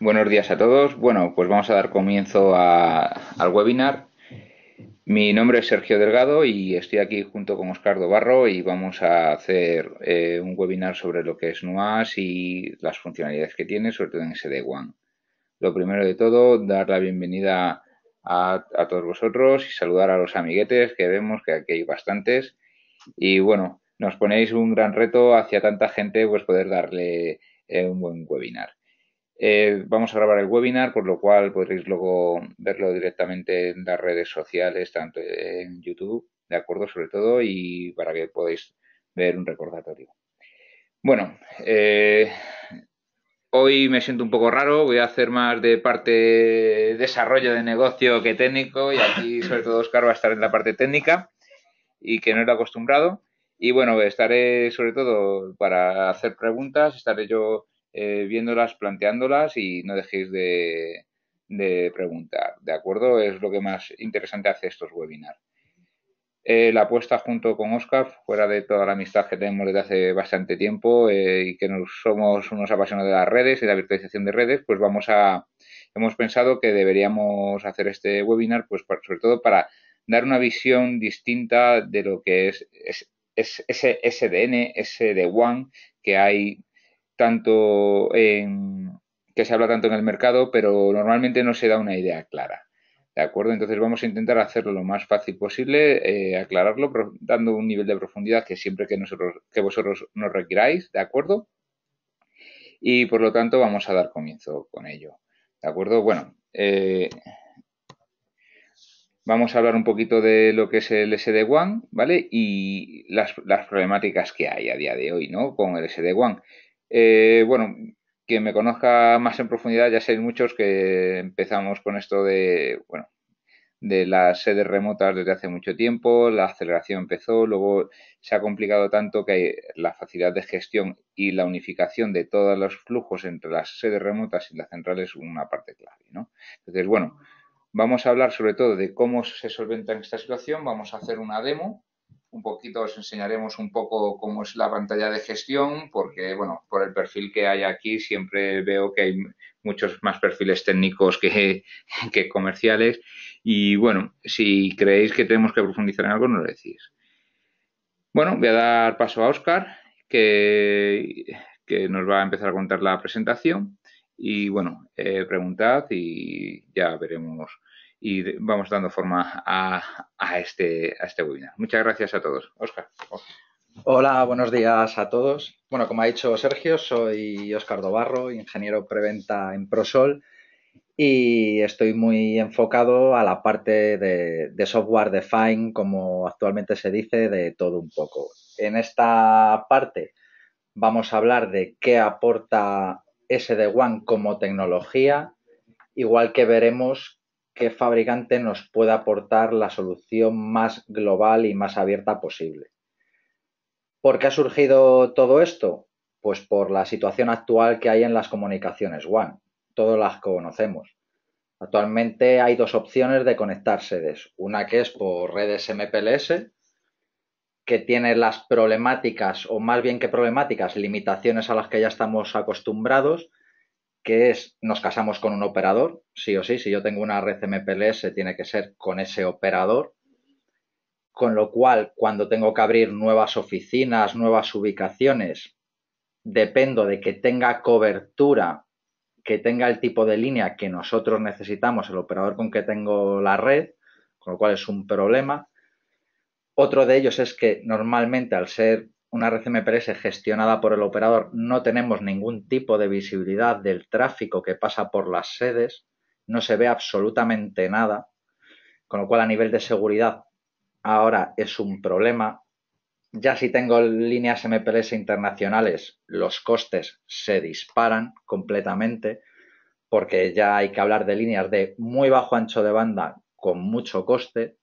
Buenos días a todos. Bueno, pues vamos a dar comienzo al webinar. Mi nombre es Sergio Delgado y estoy aquí junto con Oscar Barro y vamos a hacer eh, un webinar sobre lo que es NUAS y las funcionalidades que tiene, sobre todo en SD-WAN. Lo primero de todo, dar la bienvenida a, todos vosotros y saludar a los amiguetes que vemos que aquí hay bastantes. Y bueno, nos ponéis un gran reto hacia tanta gente, pues poder darle eh, un buen webinar. Eh, vamos a grabar el webinar, por lo cual podréis luego verlo directamente en las redes sociales, tanto en YouTube, ¿de acuerdo? Sobre todo, y para que podáis ver un recordatorio. Bueno, eh, hoy me siento un poco raro, voy a hacer más de parte desarrollo de negocio que técnico, y aquí sobre todo Oscar va a estar en la parte técnica, y que no era acostumbrado. Y bueno, estaré sobre todo para hacer preguntas, estaré yo eh, viéndolas, planteándolas y no dejéis de, preguntar, ¿de acuerdo? Es lo que más interesante hace estos webinars. Eh, la apuesta junto con Oscar, fuera de toda la amistad que tenemos desde hace bastante tiempo eh, y que nos, somos unos apasionados de las redes y de la virtualización de redes, pues vamos a, hemos pensado que deberíamos hacer este webinar, pues sobre todo para dar una visión distinta de lo que es, ese es, ese SDN, SD1, que hay tanto en, que se habla tanto en el mercado, pero normalmente no se da una idea clara. ¿De acuerdo? Entonces vamos a intentar hacerlo lo más fácil posible, eh, aclararlo, dando un nivel de profundidad que siempre que, nosotros, que vosotros nos requiráis, ¿de acuerdo? Y por lo tanto vamos a dar comienzo con ello. ¿De acuerdo? Bueno, eh, vamos a hablar un poquito de lo que es el sd wan ¿vale? Y las, problemáticas que hay a día de hoy, ¿no? Con el sd wan eh, bueno, quien me conozca más en profundidad, ya sé muchos que empezamos con esto de, bueno, de las sedes remotas desde hace mucho tiempo, la aceleración empezó, luego se ha complicado tanto que la facilidad de gestión y la unificación de todos los flujos entre las sedes remotas y las centrales es una parte clave, ¿no? Entonces, bueno, vamos a hablar sobre todo de cómo se solventa esta situación, vamos a hacer una demo un poquito, os enseñaremos un poco cómo es la pantalla de gestión, porque, bueno, por el perfil que hay aquí siempre veo que hay muchos más perfiles técnicos que, comerciales. Y bueno, si creéis que tenemos que profundizar en algo, nos lo decís. Bueno, voy a dar paso a Oscar, que, nos va a empezar a contar la presentación. Y bueno, eh, preguntad y ya veremos y vamos dando forma a, este, a este webinar. Muchas gracias a todos. Oscar. Hola, buenos días a todos. Bueno, como ha dicho Sergio, soy Oscar Dobarro, ingeniero preventa en Prosol y estoy muy enfocado a la parte de, de software define, como actualmente se dice, de todo un poco. En esta parte vamos a hablar de qué aporta SD-WAN como tecnología, igual que veremos qué fabricante nos puede aportar la solución más global y más abierta posible. ¿Por qué ha surgido todo esto? Pues por la situación actual que hay en las comunicaciones WAN. Todas las conocemos. Actualmente hay dos opciones de conectar sedes. Una que es por redes MPLS, que tiene las problemáticas, o más bien que problemáticas, limitaciones a las que ya estamos acostumbrados, que es nos casamos con un operador, sí o sí, si yo tengo una red MPLS tiene que ser con ese operador, con lo cual cuando tengo que abrir nuevas oficinas, nuevas ubicaciones, dependo de que tenga cobertura, que tenga el tipo de línea que nosotros necesitamos, el operador con que tengo la red, con lo cual es un problema. Otro de ellos es que normalmente al ser una red MPLS gestionada por el operador, no tenemos ningún tipo de visibilidad del tráfico que pasa por las sedes, no se ve absolutamente nada, con lo cual a nivel de seguridad ahora es un problema. Ya si tengo líneas MPLS internacionales, los costes se disparan completamente, porque ya hay que hablar de líneas de muy bajo ancho de banda con mucho coste.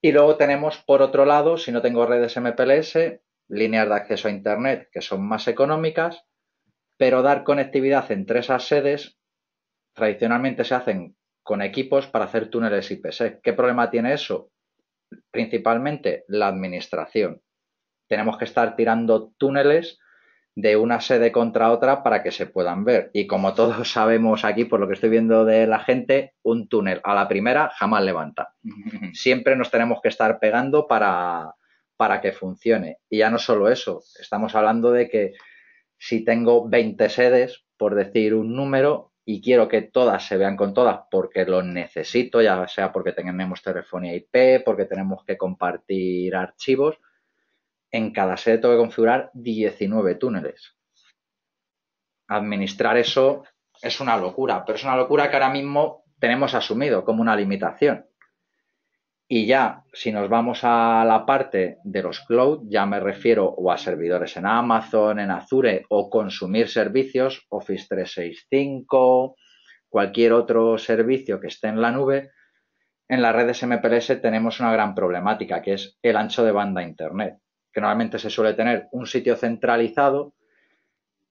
Y luego tenemos, por otro lado, si no tengo redes MPLS, líneas de acceso a Internet que son más económicas, pero dar conectividad entre esas sedes tradicionalmente se hacen con equipos para hacer túneles IPS. ¿Qué problema tiene eso? Principalmente la administración. Tenemos que estar tirando túneles de una sede contra otra para que se puedan ver. Y como todos sabemos aquí, por lo que estoy viendo de la gente, un túnel a la primera jamás levanta. Siempre nos tenemos que estar pegando para, para que funcione. Y ya no solo eso, estamos hablando de que si tengo 20 sedes, por decir un número, y quiero que todas se vean con todas porque lo necesito, ya sea porque tenemos telefonía IP, porque tenemos que compartir archivos, en cada sede tengo que configurar 19 túneles. Administrar eso es una locura, pero es una locura que ahora mismo tenemos asumido como una limitación. Y ya, si nos vamos a la parte de los cloud, ya me refiero o a servidores en Amazon, en Azure o consumir servicios, Office 365, cualquier otro servicio que esté en la nube, en las redes MPLS tenemos una gran problemática que es el ancho de banda Internet, que normalmente se suele tener un sitio centralizado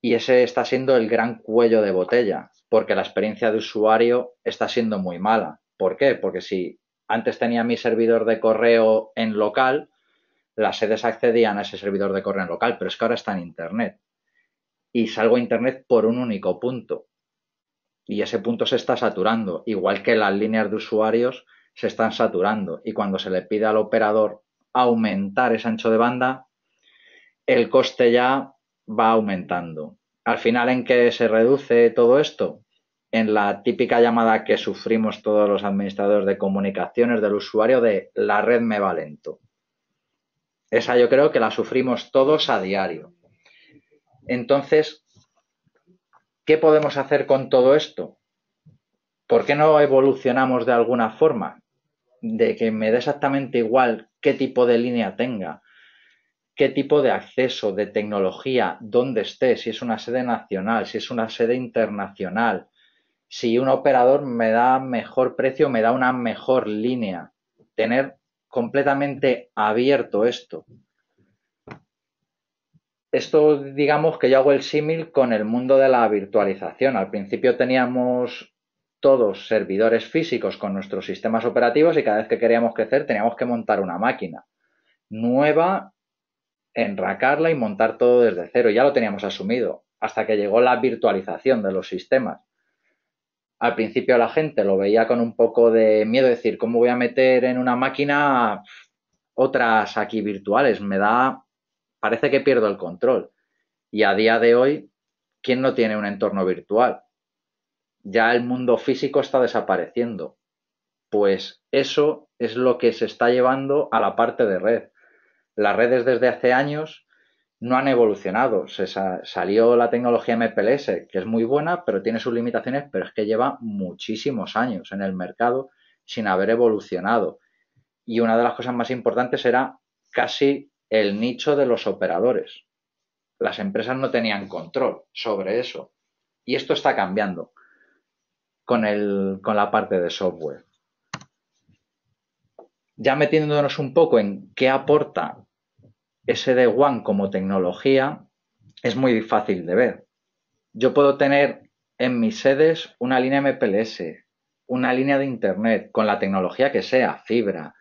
y ese está siendo el gran cuello de botella, porque la experiencia de usuario está siendo muy mala. ¿Por qué? Porque si antes tenía mi servidor de correo en local, las sedes accedían a ese servidor de correo en local, pero es que ahora está en Internet. Y salgo a Internet por un único punto. Y ese punto se está saturando, igual que las líneas de usuarios se están saturando. Y cuando se le pide al operador aumentar ese ancho de banda, el coste ya va aumentando. Al final, ¿en qué se reduce todo esto? en la típica llamada que sufrimos todos los administradores de comunicaciones del usuario de la red me va lento. Esa yo creo que la sufrimos todos a diario. Entonces, ¿qué podemos hacer con todo esto? ¿Por qué no evolucionamos de alguna forma? De que me dé exactamente igual qué tipo de línea tenga, qué tipo de acceso, de tecnología, dónde esté, si es una sede nacional, si es una sede internacional, si un operador me da mejor precio, me da una mejor línea. Tener completamente abierto esto. Esto, digamos que yo hago el símil con el mundo de la virtualización. Al principio teníamos todos servidores físicos con nuestros sistemas operativos y cada vez que queríamos crecer teníamos que montar una máquina nueva, enracarla y montar todo desde cero. Ya lo teníamos asumido hasta que llegó la virtualización de los sistemas. Al principio la gente lo veía con un poco de miedo, decir, ¿cómo voy a meter en una máquina otras aquí virtuales? Me da, parece que pierdo el control. Y a día de hoy, ¿quién no tiene un entorno virtual? Ya el mundo físico está desapareciendo. Pues eso es lo que se está llevando a la parte de red. Las redes desde hace años no han evolucionado. Se salió la tecnología MPLS, que es muy buena, pero tiene sus limitaciones, pero es que lleva muchísimos años en el mercado sin haber evolucionado. Y una de las cosas más importantes era casi el nicho de los operadores. Las empresas no tenían control sobre eso. Y esto está cambiando con, con la parte de software. Ya metiéndonos un poco en qué aporta SD-WAN como tecnología es muy fácil de ver. Yo puedo tener en mis sedes una línea MPLS, una línea de Internet, con la tecnología que sea, fibra,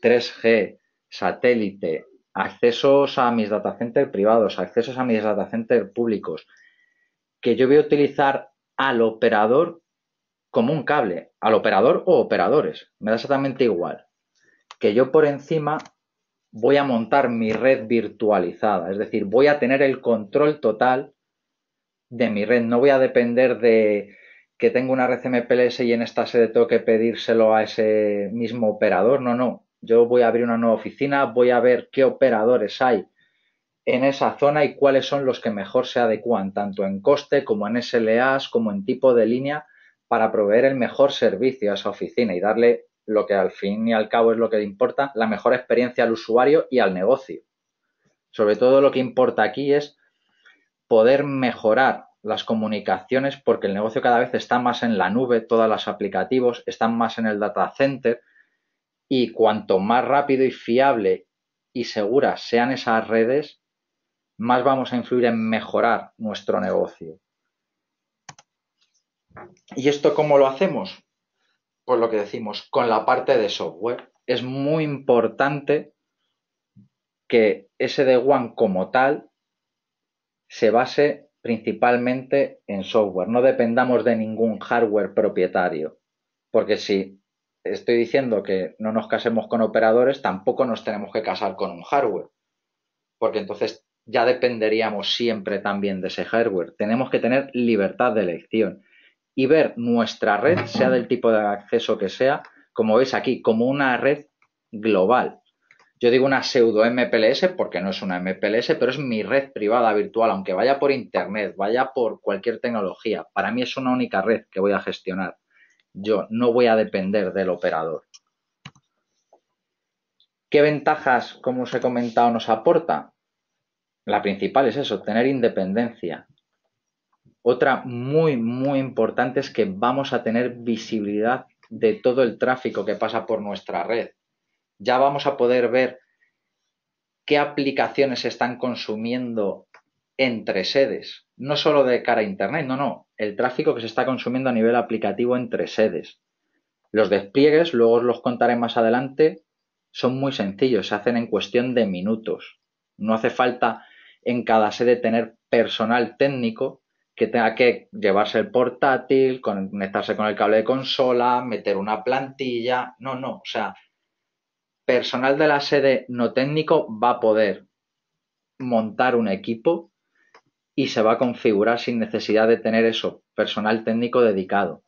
3G, satélite, accesos a mis data privados, accesos a mis data públicos, que yo voy a utilizar al operador como un cable, al operador o operadores, me da exactamente igual. Que yo por encima voy a montar mi red virtualizada, es decir, voy a tener el control total de mi red, no voy a depender de que tengo una red MPLS y en esta sede tengo que pedírselo a ese mismo operador, no, no, yo voy a abrir una nueva oficina, voy a ver qué operadores hay en esa zona y cuáles son los que mejor se adecuan, tanto en coste como en SLAs, como en tipo de línea, para proveer el mejor servicio a esa oficina y darle lo que al fin y al cabo es lo que le importa, la mejor experiencia al usuario y al negocio. Sobre todo lo que importa aquí es poder mejorar las comunicaciones porque el negocio cada vez está más en la nube, todas las aplicativos están más en el data center y cuanto más rápido y fiable y segura sean esas redes, más vamos a influir en mejorar nuestro negocio. ¿Y esto cómo lo hacemos? con lo que decimos, con la parte de software. Es muy importante que de wan como tal se base principalmente en software. No dependamos de ningún hardware propietario, porque si estoy diciendo que no nos casemos con operadores, tampoco nos tenemos que casar con un hardware, porque entonces ya dependeríamos siempre también de ese hardware. Tenemos que tener libertad de elección y ver nuestra red, sea del tipo de acceso que sea, como veis aquí, como una red global. Yo digo una pseudo MPLS porque no es una MPLS, pero es mi red privada virtual, aunque vaya por Internet, vaya por cualquier tecnología. Para mí es una única red que voy a gestionar. Yo no voy a depender del operador. ¿Qué ventajas, como os he comentado, nos aporta? La principal es eso, tener independencia. Otra muy, muy importante es que vamos a tener visibilidad de todo el tráfico que pasa por nuestra red. Ya vamos a poder ver qué aplicaciones se están consumiendo entre sedes, no solo de cara a Internet, no, no, el tráfico que se está consumiendo a nivel aplicativo entre sedes. Los despliegues, luego os los contaré más adelante, son muy sencillos, se hacen en cuestión de minutos. No hace falta en cada sede tener personal técnico, que tenga que llevarse el portátil, conectarse con el cable de consola, meter una plantilla. No, no, o sea, personal de la sede no técnico va a poder montar un equipo y se va a configurar sin necesidad de tener eso, personal técnico dedicado.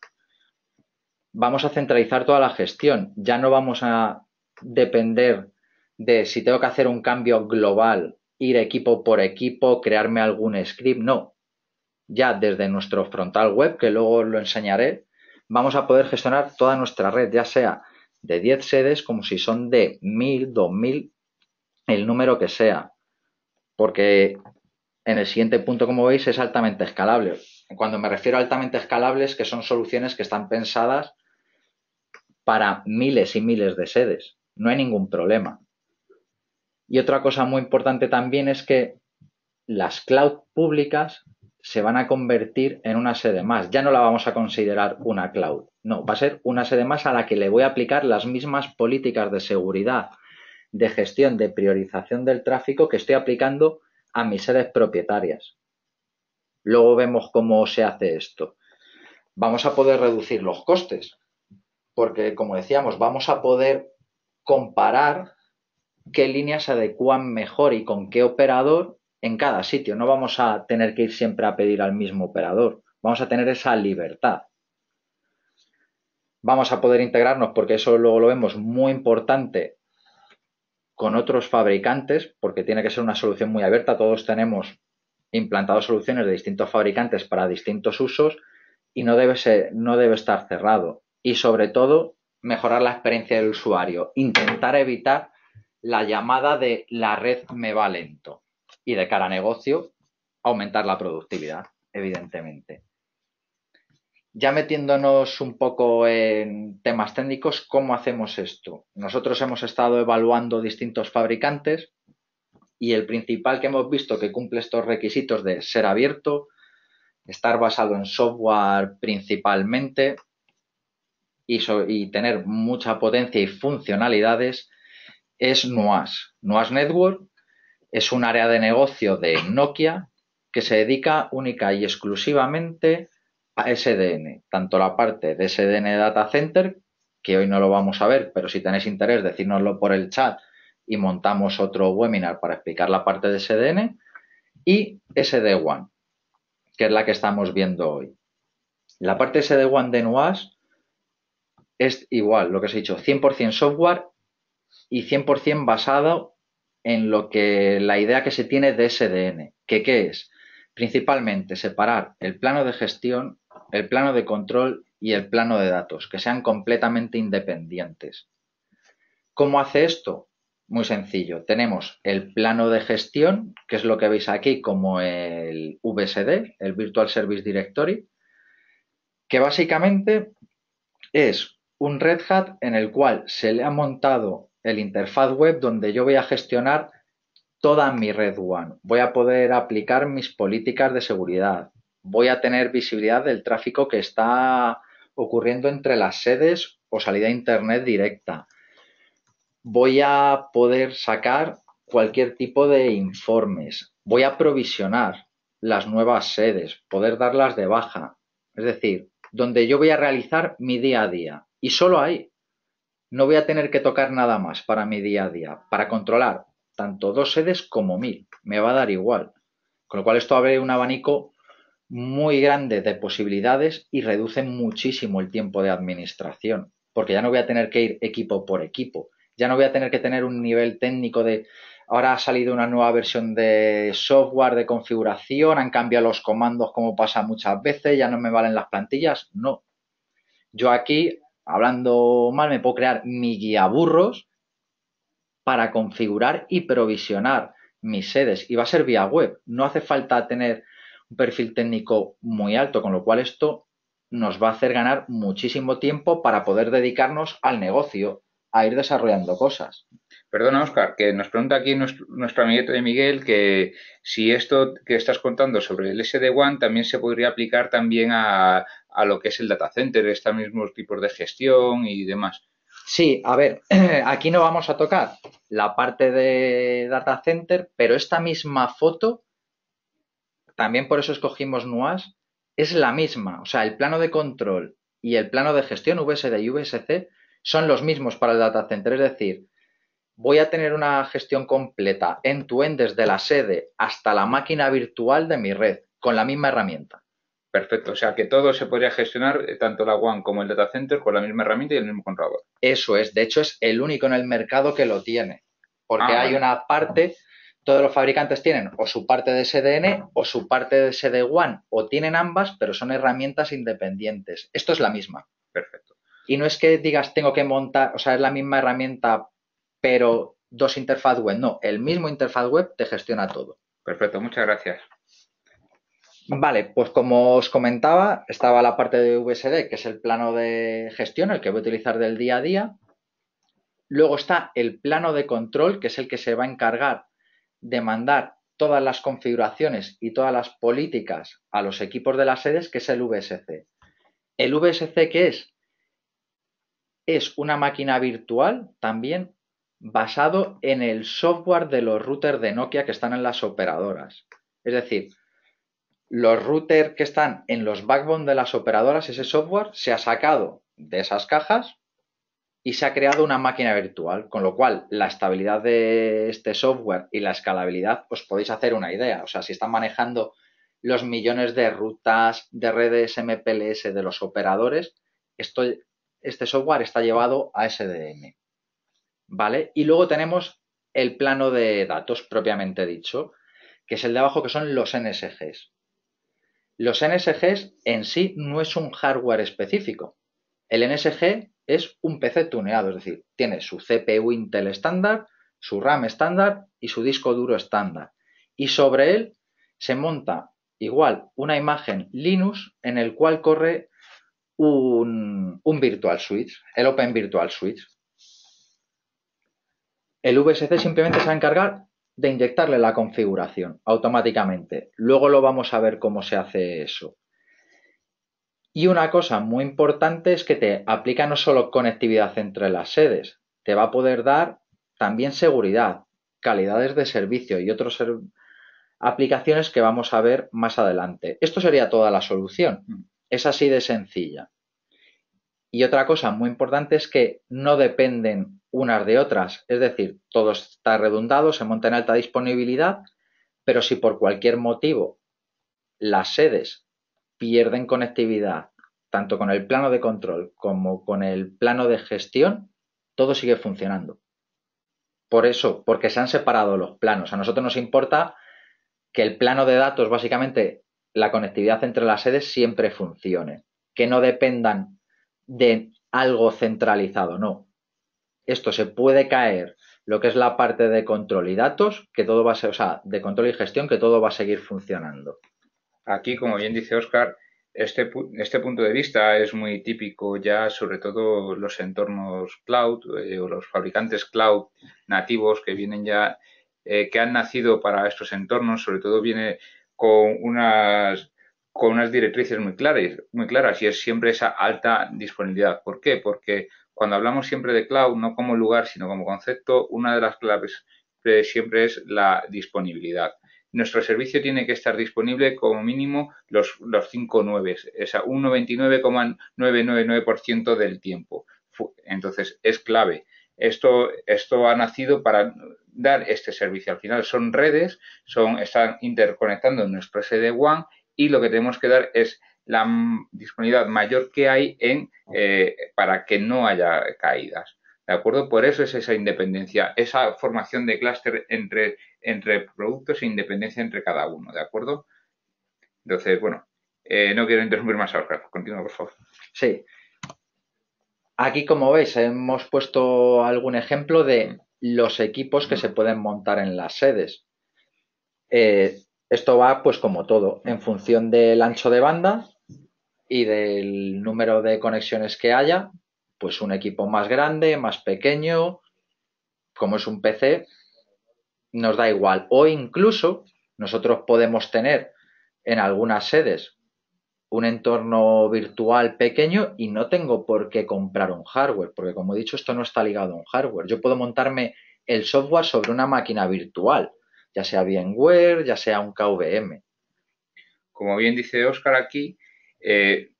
Vamos a centralizar toda la gestión, ya no vamos a depender de si tengo que hacer un cambio global, ir equipo por equipo, crearme algún script, no, ya desde nuestro frontal web, que luego lo enseñaré, vamos a poder gestionar toda nuestra red, ya sea de 10 sedes como si son de 1000, 2000, el número que sea. Porque en el siguiente punto, como veis, es altamente escalable. Cuando me refiero a altamente escalables, que son soluciones que están pensadas para miles y miles de sedes. No hay ningún problema. Y otra cosa muy importante también es que las cloud públicas se van a convertir en una sede más. Ya no la vamos a considerar una cloud. No, va a ser una sede más a la que le voy a aplicar las mismas políticas de seguridad, de gestión, de priorización del tráfico que estoy aplicando a mis sedes propietarias. Luego vemos cómo se hace esto. Vamos a poder reducir los costes, porque como decíamos, vamos a poder comparar qué líneas se adecúan mejor y con qué operador en cada sitio. No vamos a tener que ir siempre a pedir al mismo operador. Vamos a tener esa libertad. Vamos a poder integrarnos, porque eso luego lo vemos muy importante con otros fabricantes, porque tiene que ser una solución muy abierta. Todos tenemos implantado soluciones de distintos fabricantes para distintos usos y no debe, no debe estar cerrado. Y sobre todo, mejorar la experiencia del usuario, intentar evitar la llamada de la red me va lento y de cara a negocio, aumentar la productividad, evidentemente. Ya metiéndonos un poco en temas técnicos, ¿cómo hacemos esto? Nosotros hemos estado evaluando distintos fabricantes y el principal que hemos visto que cumple estos requisitos de ser abierto, estar basado en software principalmente y, tener mucha potencia y funcionalidades es NUAS, NUAS Network es un área de negocio de Nokia que se dedica única y exclusivamente a SDN, tanto la parte de SDN Data Center, que hoy no lo vamos a ver, pero si tenéis interés, decírnoslo por el chat y montamos otro webinar para explicar la parte de SDN, y sd one que es la que estamos viendo hoy. La parte sd One de NUAS es igual, lo que os he dicho, 100% software y 100% basado en lo que la idea que se tiene de SDN, que es principalmente separar el plano de gestión, el plano de control y el plano de datos, que sean completamente independientes. ¿Cómo hace esto? Muy sencillo. Tenemos el plano de gestión, que es lo que veis aquí como el VSD, el Virtual Service Directory, que básicamente es un Red Hat en el cual se le ha montado el interfaz web donde yo voy a gestionar toda mi red one, Voy a poder aplicar mis políticas de seguridad. Voy a tener visibilidad del tráfico que está ocurriendo entre las sedes o salida a Internet directa. Voy a poder sacar cualquier tipo de informes. Voy a provisionar las nuevas sedes, poder darlas de baja. Es decir, donde yo voy a realizar mi día a día. Y solo hay no voy a tener que tocar nada más para mi día a día, para controlar tanto dos sedes como mil. Me va a dar igual. Con lo cual esto abre un abanico muy grande de posibilidades y reduce muchísimo el tiempo de administración, porque ya no voy a tener que ir equipo por equipo, ya no voy a tener que tener un nivel técnico de ahora ha salido una nueva versión de software de configuración, han cambiado los comandos como pasa muchas veces, ya no me valen las plantillas, no. Yo aquí hablando mal, me puedo crear mi guía burros para configurar y provisionar mis sedes. Y va a ser vía web. No hace falta tener un perfil técnico muy alto, con lo cual esto nos va a hacer ganar muchísimo tiempo para poder dedicarnos al negocio, a ir desarrollando cosas. Perdona, Óscar, que nos pregunta aquí nuestro, amiguito de Miguel que si esto que estás contando sobre el sd One también se podría aplicar también a, a lo que es el data center, estos mismos tipos de gestión y demás. Sí, a ver, aquí no vamos a tocar la parte de data center, pero esta misma foto, también por eso escogimos NUAS, es la misma. O sea, el plano de control y el plano de gestión VSD y VSC son los mismos para el data center. Es decir, voy a tener una gestión completa en tu end desde la sede hasta la máquina virtual de mi red con la misma herramienta. Perfecto, o sea que todo se podría gestionar, eh, tanto la WAN como el data center, con la misma herramienta y el mismo controlador. Eso es, de hecho es el único en el mercado que lo tiene, porque ah, hay una parte, todos los fabricantes tienen o su parte de SDN o su parte de SD-WAN, o tienen ambas, pero son herramientas independientes. Esto es la misma. Perfecto. Y no es que digas tengo que montar, o sea, es la misma herramienta, pero dos interfaz web, no, el mismo interfaz web te gestiona todo. Perfecto, muchas gracias. Vale, pues como os comentaba, estaba la parte de VSD, que es el plano de gestión, el que voy a utilizar del día a día. Luego está el plano de control, que es el que se va a encargar de mandar todas las configuraciones y todas las políticas a los equipos de las sedes, que es el VSC. El VSC, ¿qué es? Es una máquina virtual también basado en el software de los routers de Nokia que están en las operadoras. Es decir, los routers que están en los backbone de las operadoras, ese software se ha sacado de esas cajas y se ha creado una máquina virtual, con lo cual la estabilidad de este software y la escalabilidad os podéis hacer una idea. O sea, si están manejando los millones de rutas, de redes MPLS de los operadores, este software está llevado a SDN. ¿Vale? Y luego tenemos el plano de datos propiamente dicho, que es el de abajo, que son los NSGs. Los NSGs en sí no es un hardware específico. El NSG es un PC tuneado, es decir, tiene su CPU Intel estándar, su RAM estándar y su disco duro estándar. Y sobre él se monta igual una imagen Linux en el cual corre un, Virtual Switch, el Open Virtual Switch. El VSC simplemente se va a encargar de inyectarle la configuración automáticamente. Luego lo vamos a ver cómo se hace eso. Y una cosa muy importante es que te aplica no solo conectividad entre las sedes, te va a poder dar también seguridad, calidades de servicio y otras aplicaciones que vamos a ver más adelante. Esto sería toda la solución. Mm. Es así de sencilla. Y otra cosa muy importante es que no dependen unas de otras. Es decir, todo está redundado, se monta en alta disponibilidad, pero si por cualquier motivo las sedes pierden conectividad tanto con el plano de control como con el plano de gestión, todo sigue funcionando. Por eso, porque se han separado los planos. A nosotros nos importa que el plano de datos, básicamente, la conectividad entre las sedes siempre funcione, que no dependan de algo centralizado, no esto se puede caer lo que es la parte de control y datos, que todo va a ser, o sea, de control y gestión, que todo va a seguir funcionando. Aquí, como bien dice Oscar, este, este punto de vista es muy típico ya, sobre todo los entornos cloud eh, o los fabricantes cloud nativos que vienen ya, eh, que han nacido para estos entornos, sobre todo viene con unas con unas directrices muy claras, muy claras y es siempre esa alta disponibilidad. ¿Por qué? Porque cuando hablamos siempre de cloud, no como lugar, sino como concepto, una de las claves eh, siempre es la disponibilidad. Nuestro servicio tiene que estar disponible como mínimo los, los 5 9, esa un 99,999% del tiempo. Entonces, es clave. Esto, esto ha nacido para dar este servicio. Al final son redes, son, están interconectando nuestro SD-WAN y lo que tenemos que dar es la disponibilidad mayor que hay en, eh, para que no haya caídas. ¿De acuerdo? Por eso es esa independencia, esa formación de clúster entre, entre productos e independencia entre cada uno. ¿De acuerdo? Entonces, bueno, eh, no quiero interrumpir más ahora. Continúa, por favor. Sí. Aquí, como veis, hemos puesto algún ejemplo de mm. los equipos que mm. se pueden montar en las sedes. Eh, esto va, pues, como todo, en función del ancho de banda y del número de conexiones que haya, pues un equipo más grande, más pequeño, como es un PC, nos da igual. O incluso nosotros podemos tener en algunas sedes un entorno virtual pequeño y no tengo por qué comprar un hardware, porque como he dicho, esto no está ligado a un hardware. Yo puedo montarme el software sobre una máquina virtual, ya sea VMware, ya sea un KVM. Como bien dice Oscar aquí, eh,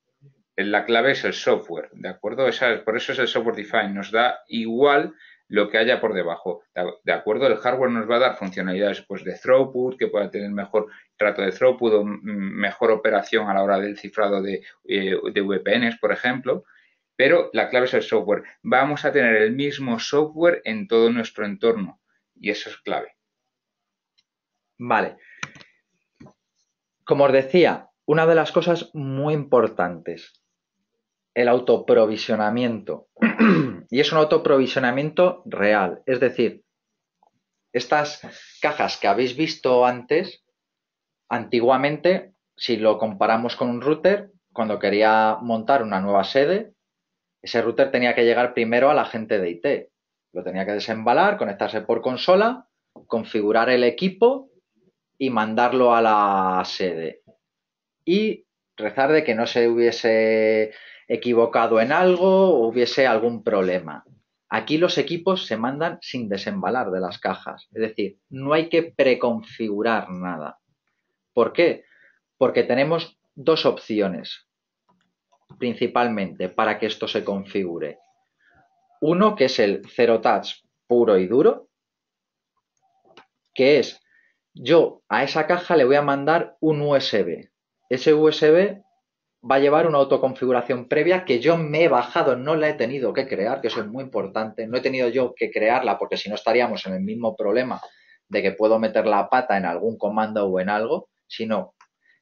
la clave es el software, ¿de acuerdo? por eso es el software defined, nos da igual lo que haya por debajo, ¿de acuerdo? El hardware nos va a dar funcionalidades pues, de throughput, que pueda tener mejor trato de throughput o mejor operación a la hora del cifrado de, eh, de VPNs, por ejemplo, pero la clave es el software. Vamos a tener el mismo software en todo nuestro entorno y eso es clave. Vale. Como os decía, una de las cosas muy importantes, el autoprovisionamiento. y es un autoprovisionamiento real. Es decir, estas cajas que habéis visto antes, antiguamente, si lo comparamos con un router, cuando quería montar una nueva sede, ese router tenía que llegar primero a la gente de IT. Lo tenía que desembalar, conectarse por consola, configurar el equipo y mandarlo a la sede y rezar de que no se hubiese equivocado en algo o hubiese algún problema. Aquí los equipos se mandan sin desembalar de las cajas, es decir, no hay que preconfigurar nada. ¿Por qué? Porque tenemos dos opciones principalmente para que esto se configure. Uno que es el Zero Touch puro y duro, que es yo a esa caja le voy a mandar un USB ese USB va a llevar una autoconfiguración previa que yo me he bajado, no la he tenido que crear, que eso es muy importante. No he tenido yo que crearla porque si no estaríamos en el mismo problema de que puedo meter la pata en algún comando o en algo, sino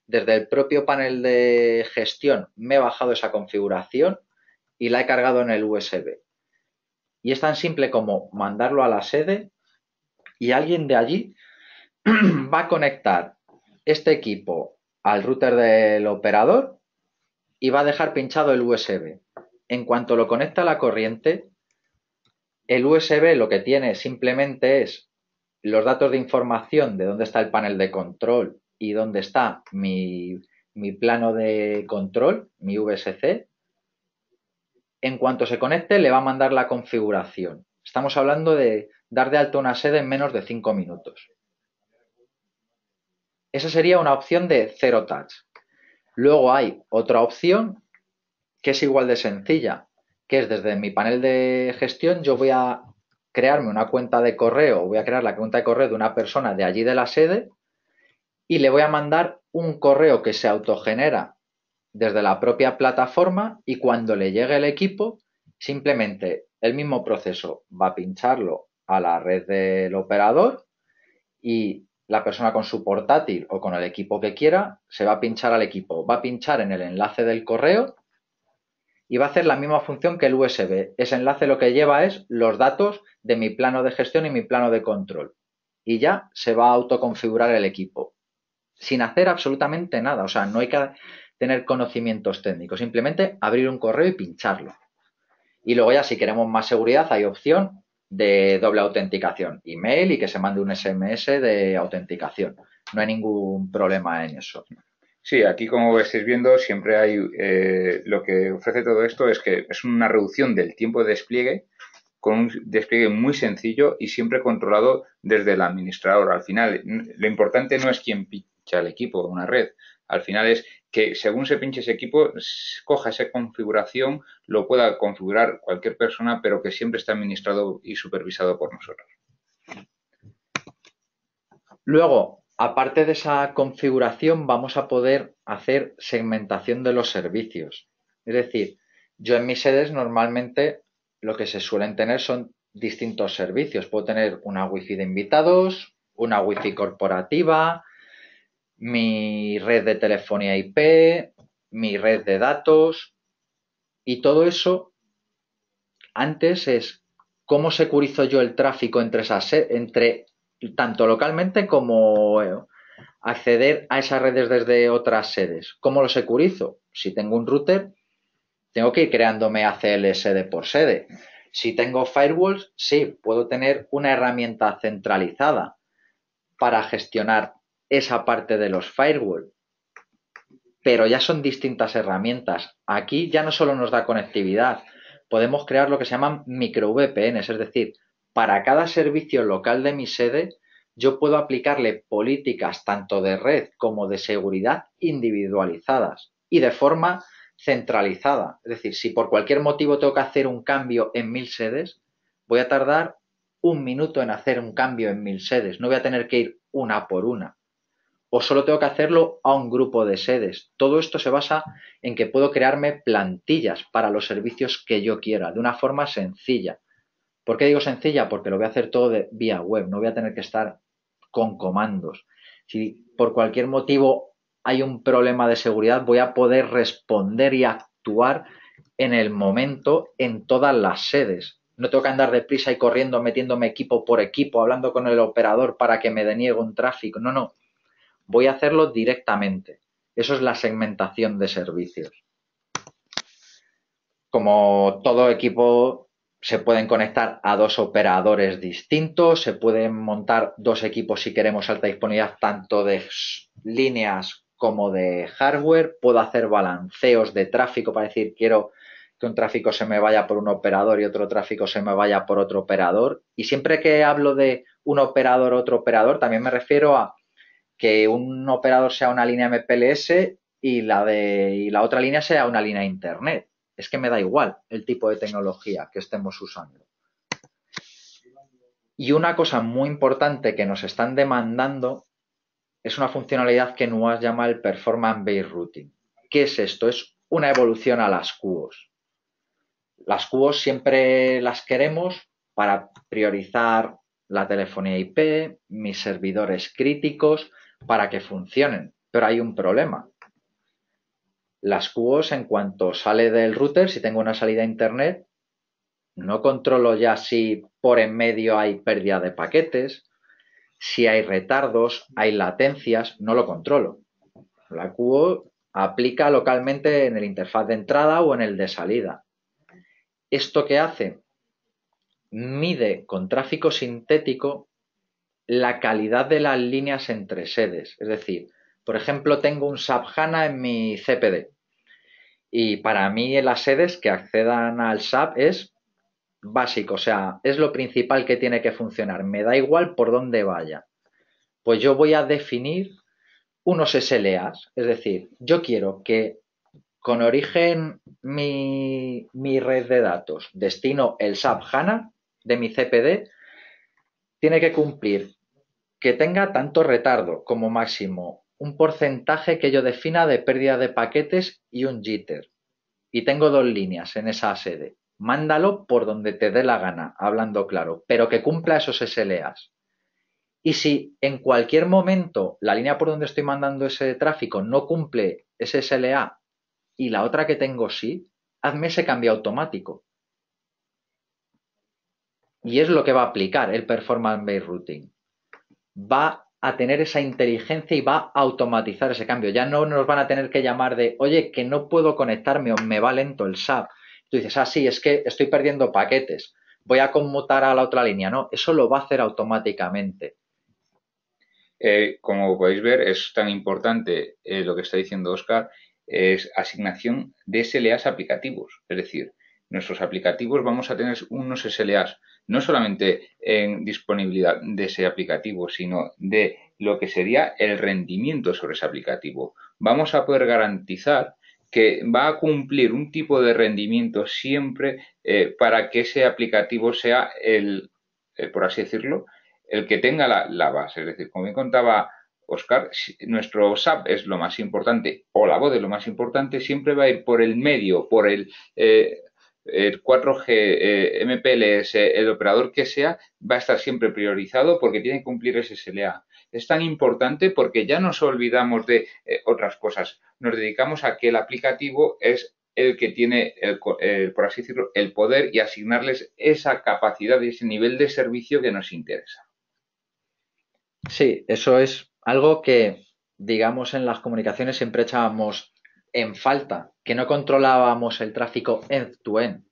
desde el propio panel de gestión me he bajado esa configuración y la he cargado en el USB. Y es tan simple como mandarlo a la sede y alguien de allí va a conectar este equipo al router del operador y va a dejar pinchado el USB. En cuanto lo conecta a la corriente, el USB lo que tiene simplemente es los datos de información de dónde está el panel de control y dónde está mi, plano de control, mi VSC. En cuanto se conecte, le va a mandar la configuración. Estamos hablando de dar de alto una sede en menos de 5 minutos. Esa sería una opción de cero Touch. Luego hay otra opción que es igual de sencilla, que es desde mi panel de gestión yo voy a crearme una cuenta de correo, voy a crear la cuenta de correo de una persona de allí de la sede y le voy a mandar un correo que se autogenera desde la propia plataforma y cuando le llegue el equipo, simplemente el mismo proceso va a pincharlo a la red del operador y la persona con su portátil o con el equipo que quiera se va a pinchar al equipo, va a pinchar en el enlace del correo y va a hacer la misma función que el USB. Ese enlace lo que lleva es los datos de mi plano de gestión y mi plano de control. Y ya se va a autoconfigurar el equipo sin hacer absolutamente nada. O sea, no hay que tener conocimientos técnicos, simplemente abrir un correo y pincharlo. Y luego ya si queremos más seguridad hay opción de doble autenticación, email y que se mande un SMS de autenticación. No hay ningún problema en eso. Sí, aquí como estáis viendo siempre hay eh, lo que ofrece todo esto es que es una reducción del tiempo de despliegue con un despliegue muy sencillo y siempre controlado desde el administrador. Al final, lo importante no es quién pincha el equipo o una red. Al final es que según se pinche ese equipo, coja esa configuración, lo pueda configurar cualquier persona, pero que siempre está administrado y supervisado por nosotros. Luego, aparte de esa configuración, vamos a poder hacer segmentación de los servicios. Es decir, yo en mis sedes normalmente lo que se suelen tener son distintos servicios. Puedo tener una wifi de invitados, una wifi corporativa, mi red de telefonía IP, mi red de datos y todo eso antes es cómo securizo yo el tráfico entre esas entre tanto localmente como eh, acceder a esas redes desde otras sedes. ¿Cómo lo securizo? Si tengo un router, tengo que ir creándome ACL sede por sede. Si tengo firewalls, sí, puedo tener una herramienta centralizada para gestionar esa parte de los firewall. Pero ya son distintas herramientas. Aquí ya no solo nos da conectividad, podemos crear lo que se llaman micro VPNs, es decir, para cada servicio local de mi sede, yo puedo aplicarle políticas tanto de red como de seguridad individualizadas y de forma centralizada. Es decir, si por cualquier motivo tengo que hacer un cambio en mil sedes, voy a tardar un minuto en hacer un cambio en mil sedes. No voy a tener que ir una por una o solo tengo que hacerlo a un grupo de sedes. Todo esto se basa en que puedo crearme plantillas para los servicios que yo quiera, de una forma sencilla. ¿Por qué digo sencilla? Porque lo voy a hacer todo de, vía web, no voy a tener que estar con comandos. Si por cualquier motivo hay un problema de seguridad, voy a poder responder y actuar en el momento en todas las sedes. No tengo que andar deprisa y corriendo, metiéndome equipo por equipo, hablando con el operador para que me deniegue un tráfico. No, no voy a hacerlo directamente. Eso es la segmentación de servicios. Como todo equipo, se pueden conectar a dos operadores distintos, se pueden montar dos equipos si queremos alta disponibilidad tanto de líneas como de hardware. Puedo hacer balanceos de tráfico para decir quiero que un tráfico se me vaya por un operador y otro tráfico se me vaya por otro operador. Y siempre que hablo de un operador, otro operador, también me refiero a que un operador sea una línea MPLS y la, de, la otra línea sea una línea Internet. Es que me da igual el tipo de tecnología que estemos usando. Y una cosa muy importante que nos están demandando es una funcionalidad que NUAS llama el Performance Based Routing. ¿Qué es esto? Es una evolución a las QoS. Las QoS siempre las queremos para priorizar la telefonía IP, mis servidores críticos, para que funcionen, pero hay un problema. Las QoS, en cuanto sale del router, si tengo una salida a internet, no controlo ya si por en medio hay pérdida de paquetes, si hay retardos, hay latencias, no lo controlo. La QO aplica localmente en el interfaz de entrada o en el de salida. ¿Esto qué hace? Mide con tráfico sintético la calidad de las líneas entre sedes. Es decir, por ejemplo, tengo un SAP HANA en mi CPD. Y para mí las sedes que accedan al SAP es básico, o sea, es lo principal que tiene que funcionar. Me da igual por dónde vaya. Pues yo voy a definir unos SLAs, es decir, yo quiero que con origen mi, red de datos, destino el SAP HANA de mi CPD, tiene que cumplir que tenga tanto retardo, como máximo, un porcentaje que yo defina de pérdida de paquetes y un jitter. Y tengo dos líneas en esa sede. Mándalo por donde te dé la gana, hablando claro, pero que cumpla esos SLAs. Y si en cualquier momento la línea por donde estoy mandando ese tráfico no cumple ese SLA y la otra que tengo sí, hazme ese cambio automático. Y es lo que va a aplicar el Performance Based Routing va a tener esa inteligencia y va a automatizar ese cambio. Ya no nos van a tener que llamar de, oye, que no puedo conectarme o me va lento el SAP. Tú dices, ah, sí, es que estoy perdiendo paquetes, voy a conmutar a la otra línea. No, eso lo va a hacer automáticamente. Eh, como podéis ver, es tan importante eh, lo que está diciendo Oscar, es asignación de SLAs aplicativos. Es decir, nuestros aplicativos vamos a tener unos SLAs, no solamente en disponibilidad de ese aplicativo, sino de lo que sería el rendimiento sobre ese aplicativo. Vamos a poder garantizar que va a cumplir un tipo de rendimiento siempre eh, para que ese aplicativo sea el, eh, por así decirlo, el que tenga la, base. Es decir, como me contaba Oscar, nuestro SAP es lo más importante o la voz es lo más importante, siempre va a ir por el medio, por el eh, el 4G, eh, MPLS, el operador que sea, va a estar siempre priorizado porque tiene que cumplir SLA. Es tan importante porque ya nos olvidamos de eh, otras cosas. Nos dedicamos a que el aplicativo es el que tiene, por así decirlo, el poder y asignarles esa capacidad y ese nivel de servicio que nos interesa. Sí, eso es algo que, digamos, en las comunicaciones siempre echábamos en falta que no controlábamos el tráfico end-to-end.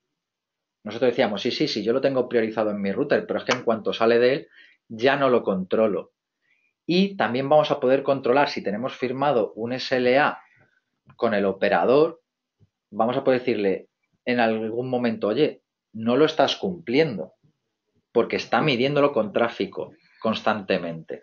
Nosotros decíamos, sí, sí, sí, yo lo tengo priorizado en mi router, pero es que en cuanto sale de él, ya no lo controlo. Y también vamos a poder controlar si tenemos firmado un SLA con el operador, vamos a poder decirle en algún momento, oye, no lo estás cumpliendo, porque está midiéndolo con tráfico constantemente.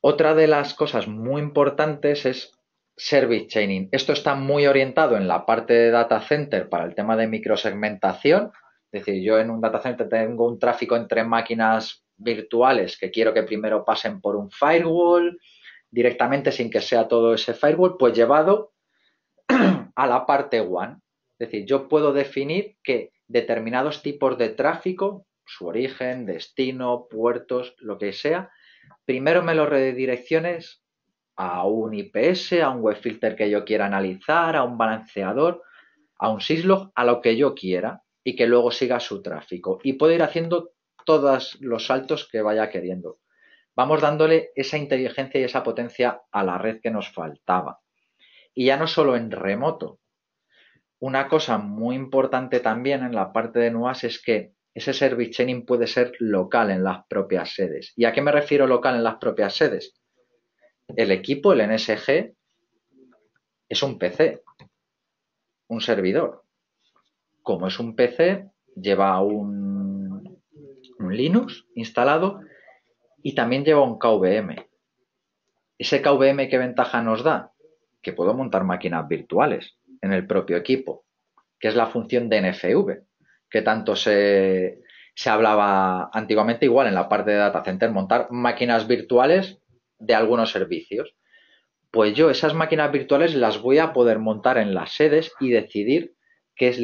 Otra de las cosas muy importantes es Service Chaining. Esto está muy orientado en la parte de data center para el tema de microsegmentación. Es decir, yo en un data center tengo un tráfico entre máquinas virtuales que quiero que primero pasen por un firewall directamente sin que sea todo ese firewall, pues llevado a la parte one. Es decir, yo puedo definir que determinados tipos de tráfico, su origen, destino, puertos, lo que sea, primero me lo redirecciones a un IPS, a un web filter que yo quiera analizar, a un balanceador, a un syslog, a lo que yo quiera y que luego siga su tráfico. Y puedo ir haciendo todos los saltos que vaya queriendo. Vamos dándole esa inteligencia y esa potencia a la red que nos faltaba. Y ya no solo en remoto. Una cosa muy importante también en la parte de NUAS es que ese service chaining puede ser local en las propias sedes. ¿Y a qué me refiero local en las propias sedes? el equipo, el NSG, es un PC, un servidor. Como es un PC, lleva un, Linux instalado y también lleva un KVM. ¿Ese KVM qué ventaja nos da? Que puedo montar máquinas virtuales en el propio equipo, que es la función de NFV, que tanto se, se hablaba antiguamente igual en la parte de data center, montar máquinas virtuales de algunos servicios. Pues yo esas máquinas virtuales las voy a poder montar en las sedes y decidir qué,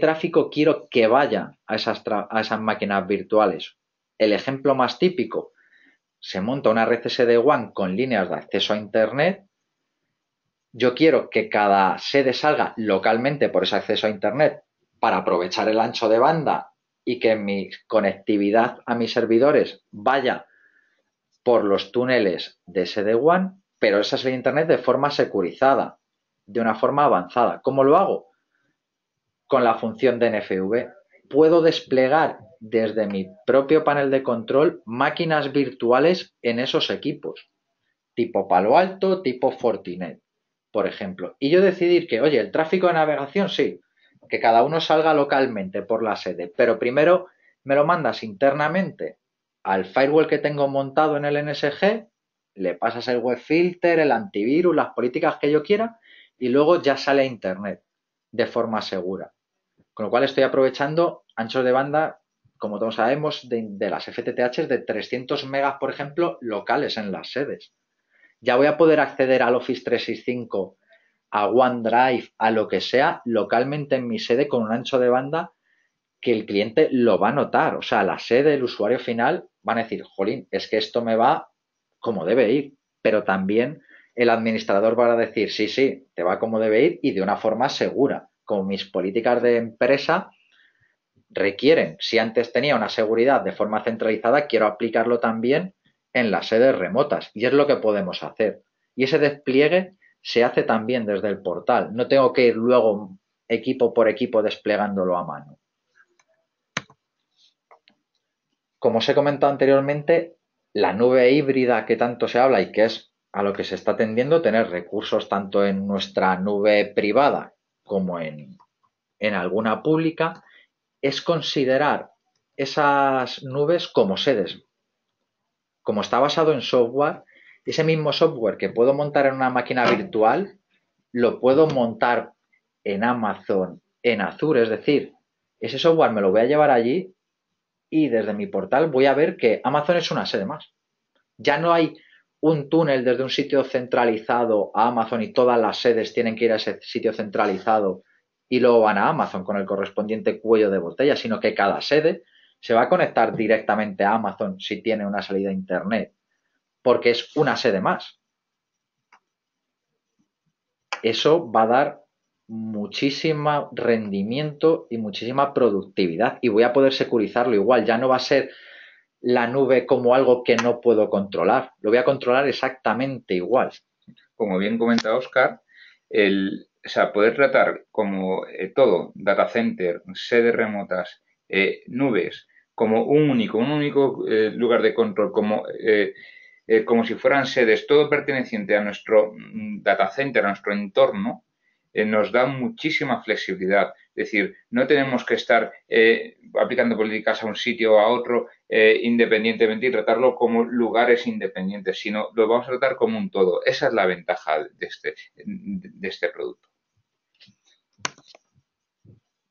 tráfico quiero que vaya a esas, a esas máquinas virtuales. El ejemplo más típico, se monta una red SD-WAN con líneas de acceso a Internet. Yo quiero que cada sede salga localmente por ese acceso a Internet para aprovechar el ancho de banda y que mi conectividad a mis servidores vaya por los túneles de SD-WAN, pero esa es la Internet de forma securizada, de una forma avanzada. ¿Cómo lo hago? Con la función de NFV. Puedo desplegar desde mi propio panel de control máquinas virtuales en esos equipos, tipo Palo Alto, tipo Fortinet, por ejemplo. Y yo decidir que, oye, el tráfico de navegación sí, que cada uno salga localmente por la sede, pero primero me lo mandas internamente al firewall que tengo montado en el NSG, le pasas el web filter, el antivirus, las políticas que yo quiera y luego ya sale a Internet de forma segura. Con lo cual estoy aprovechando anchos de banda, como todos sabemos, de, las FTTH de 300 megas, por ejemplo, locales en las sedes. Ya voy a poder acceder al Office 365, a OneDrive, a lo que sea, localmente en mi sede con un ancho de banda que el cliente lo va a notar. O sea, la sede, el usuario final, van a decir, jolín, es que esto me va como debe ir, pero también el administrador va a decir, sí, sí, te va como debe ir y de una forma segura, con mis políticas de empresa requieren. Si antes tenía una seguridad de forma centralizada, quiero aplicarlo también en las sedes remotas y es lo que podemos hacer. Y ese despliegue se hace también desde el portal. No tengo que ir luego equipo por equipo desplegándolo a mano. como os he comentado anteriormente, la nube híbrida que tanto se habla y que es a lo que se está tendiendo, tener recursos tanto en nuestra nube privada como en, en alguna pública, es considerar esas nubes como sedes. Como está basado en software, ese mismo software que puedo montar en una máquina virtual, lo puedo montar en Amazon, en Azure, es decir, ese software me lo voy a llevar allí y desde mi portal voy a ver que Amazon es una sede más. Ya no hay un túnel desde un sitio centralizado a Amazon y todas las sedes tienen que ir a ese sitio centralizado y luego van a Amazon con el correspondiente cuello de botella, sino que cada sede se va a conectar directamente a Amazon si tiene una salida a Internet, porque es una sede más. Eso va a dar muchísimo rendimiento y muchísima productividad y voy a poder securizarlo igual. Ya no va a ser la nube como algo que no puedo controlar, lo voy a controlar exactamente igual. Como bien comentaba Oscar, el, poder tratar como eh, todo, data center, sedes remotas, eh, nubes, como un único, un único eh, lugar de control, como como si fueran sedes, todo perteneciente a nuestro mm, data center, a nuestro entorno, eh, nos da muchísima flexibilidad. Es decir, no tenemos que estar eh, aplicando políticas a un sitio o a otro eh, independientemente y tratarlo como lugares independientes, sino lo vamos a tratar como un todo. Esa es la ventaja este, de este producto.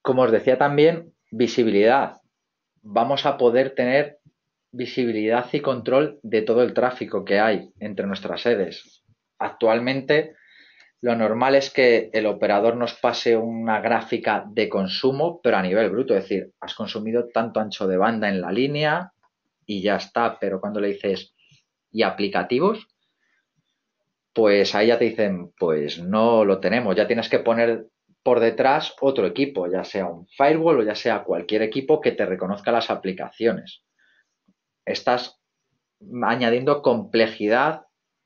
Como os decía también, visibilidad. Vamos a poder tener visibilidad y control de todo el tráfico que hay entre nuestras sedes. Actualmente lo normal es que el operador nos pase una gráfica de consumo, pero a nivel bruto, es decir, has consumido tanto ancho de banda en la línea y ya está, pero cuando le dices y aplicativos, pues ahí ya te dicen, pues no lo tenemos, ya tienes que poner por detrás otro equipo, ya sea un firewall o ya sea cualquier equipo que te reconozca las aplicaciones. Estás añadiendo complejidad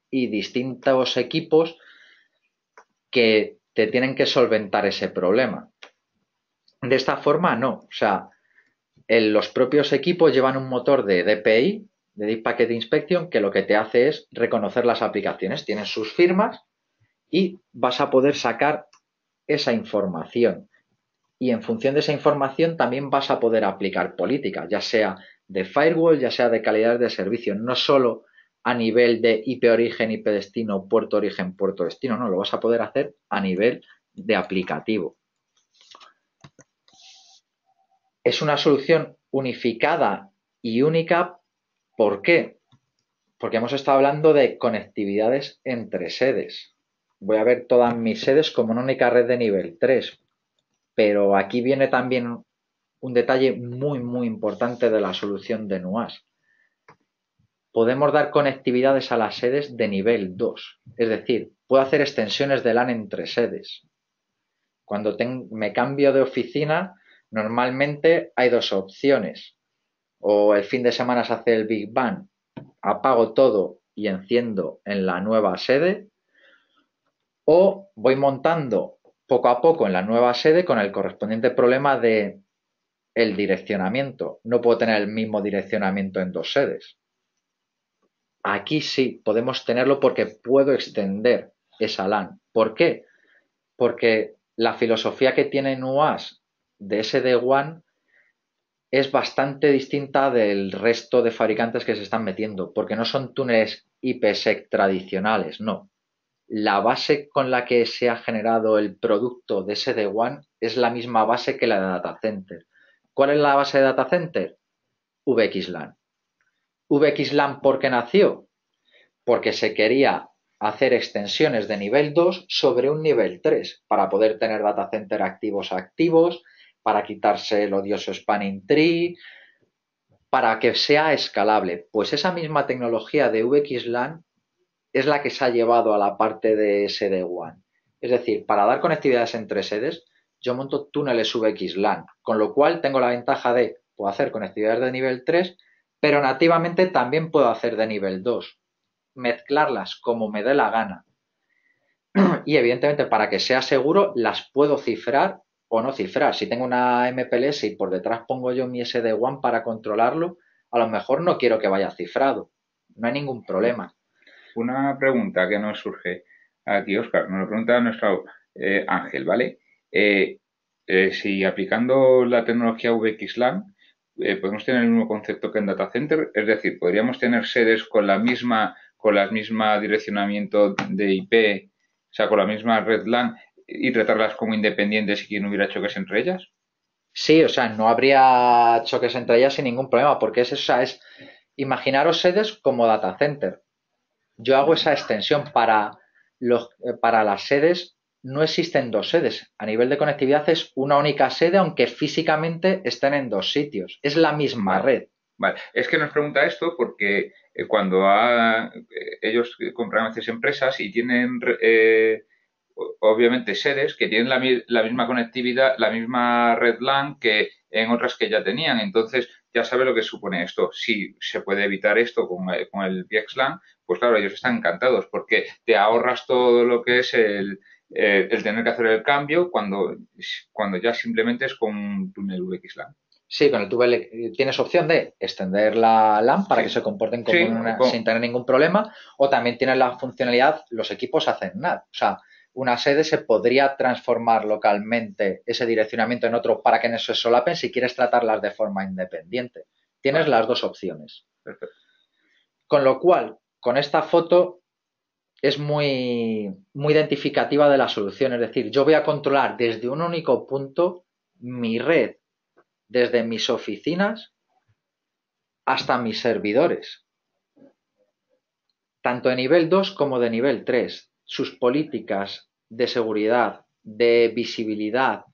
y distintos equipos que te tienen que solventar ese problema. De esta forma, no. O sea, los propios equipos llevan un motor de DPI, de Deep Packet Inspection, que lo que te hace es reconocer las aplicaciones. Tienen sus firmas y vas a poder sacar esa información. Y en función de esa información también vas a poder aplicar políticas, ya sea de firewall, ya sea de calidad de servicio. No solo a nivel de IP origen, IP destino, puerto origen, puerto destino. No, lo vas a poder hacer a nivel de aplicativo. Es una solución unificada y única. ¿Por qué? Porque hemos estado hablando de conectividades entre sedes. Voy a ver todas mis sedes como una única red de nivel 3. Pero aquí viene también un detalle muy, muy importante de la solución de NUAS podemos dar conectividades a las sedes de nivel 2. Es decir, puedo hacer extensiones de LAN entre sedes. Cuando me cambio de oficina, normalmente hay dos opciones. O el fin de semana se hace el Big Bang, apago todo y enciendo en la nueva sede. O voy montando poco a poco en la nueva sede con el correspondiente problema de el direccionamiento. No puedo tener el mismo direccionamiento en dos sedes. Aquí sí podemos tenerlo porque puedo extender esa LAN. ¿Por qué? Porque la filosofía que tiene NUAS de SD-WAN es bastante distinta del resto de fabricantes que se están metiendo, porque no son túneles IPsec tradicionales, no. La base con la que se ha generado el producto de SD-WAN es la misma base que la de Data ¿Cuál es la base de Data Center? VXLAN. VXLAN porque nació? Porque se quería hacer extensiones de nivel 2 sobre un nivel 3 para poder tener data center activos activos, para quitarse el odioso spanning tree, para que sea escalable. Pues esa misma tecnología de VXLAN es la que se ha llevado a la parte de SD1. Es decir, para dar conectividades entre sedes, yo monto túneles VXLAN, con lo cual tengo la ventaja de puedo hacer conectividades de nivel 3 pero nativamente también puedo hacer de nivel 2, mezclarlas como me dé la gana. Y evidentemente para que sea seguro las puedo cifrar o no cifrar. Si tengo una MPLS y por detrás pongo yo mi sd wan para controlarlo, a lo mejor no quiero que vaya cifrado. No hay ningún problema. Una pregunta que nos surge aquí, Oscar, nos lo pregunta nuestro eh, Ángel, ¿vale? Eh, eh, si aplicando la tecnología VXLAN, eh, podemos tener el mismo concepto que en data center, es decir, podríamos tener sedes con la misma, con la misma direccionamiento de IP, o sea, con la misma red LAN y tratarlas como independientes y que no hubiera choques entre ellas. Sí, o sea, no habría choques entre ellas sin ningún problema, porque es, es imaginaros sedes como data center. Yo hago esa extensión para eh, las sedes no existen dos sedes. A nivel de conectividad es una única sede, aunque físicamente estén en dos sitios. Es la misma red. Vale, es que nos pregunta esto porque eh, cuando eh, ellos compran estas empresas y tienen eh, obviamente sedes que tienen la, misma conectividad, la misma red LAN que en otras que ya tenían. Entonces, ya sabe lo que supone esto. Si se puede evitar esto con, con el VXLAN, pues claro, ellos están encantados porque te ahorras todo lo que es el, eh, el tener que hacer el cambio cuando, ya simplemente es con un túnel VXLAN. Sí, con el túnel tienes opción de extender la LAN para que se comporten sin tener ningún problema o también tienes la funcionalidad, los equipos hacen nada. O sea, una sede se podría transformar localmente ese direccionamiento en otro para que no se solapen si quieres tratarlas de forma independiente. Tienes las dos opciones. Perfecto. Con lo cual, con esta foto es muy, identificativa de la solución. Es decir, yo voy a controlar desde un único punto mi red, desde mis oficinas hasta mis servidores, tanto de nivel 2 como de nivel 3. Sus políticas de seguridad, de visibilidad,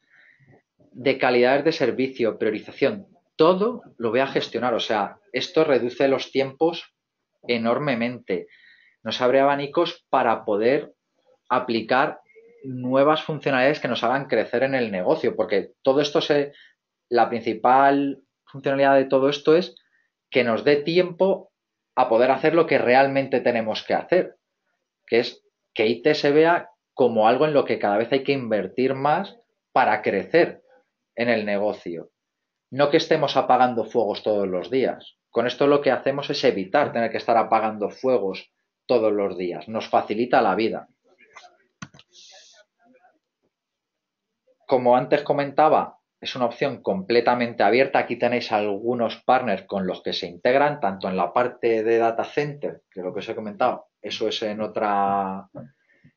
de calidades de servicio, priorización, todo lo voy a gestionar. O sea, esto reduce los tiempos enormemente nos abre abanicos para poder aplicar nuevas funcionalidades que nos hagan crecer en el negocio, porque todo esto se, la principal funcionalidad de todo esto es que nos dé tiempo a poder hacer lo que realmente tenemos que hacer, que es que IT se vea como algo en lo que cada vez hay que invertir más para crecer en el negocio. No que estemos apagando fuegos todos los días. Con esto lo que hacemos es evitar tener que estar apagando fuegos todos los días, nos facilita la vida. Como antes comentaba, es una opción completamente abierta. Aquí tenéis algunos partners con los que se integran, tanto en la parte de data center, que es lo que os he comentado, eso es en otra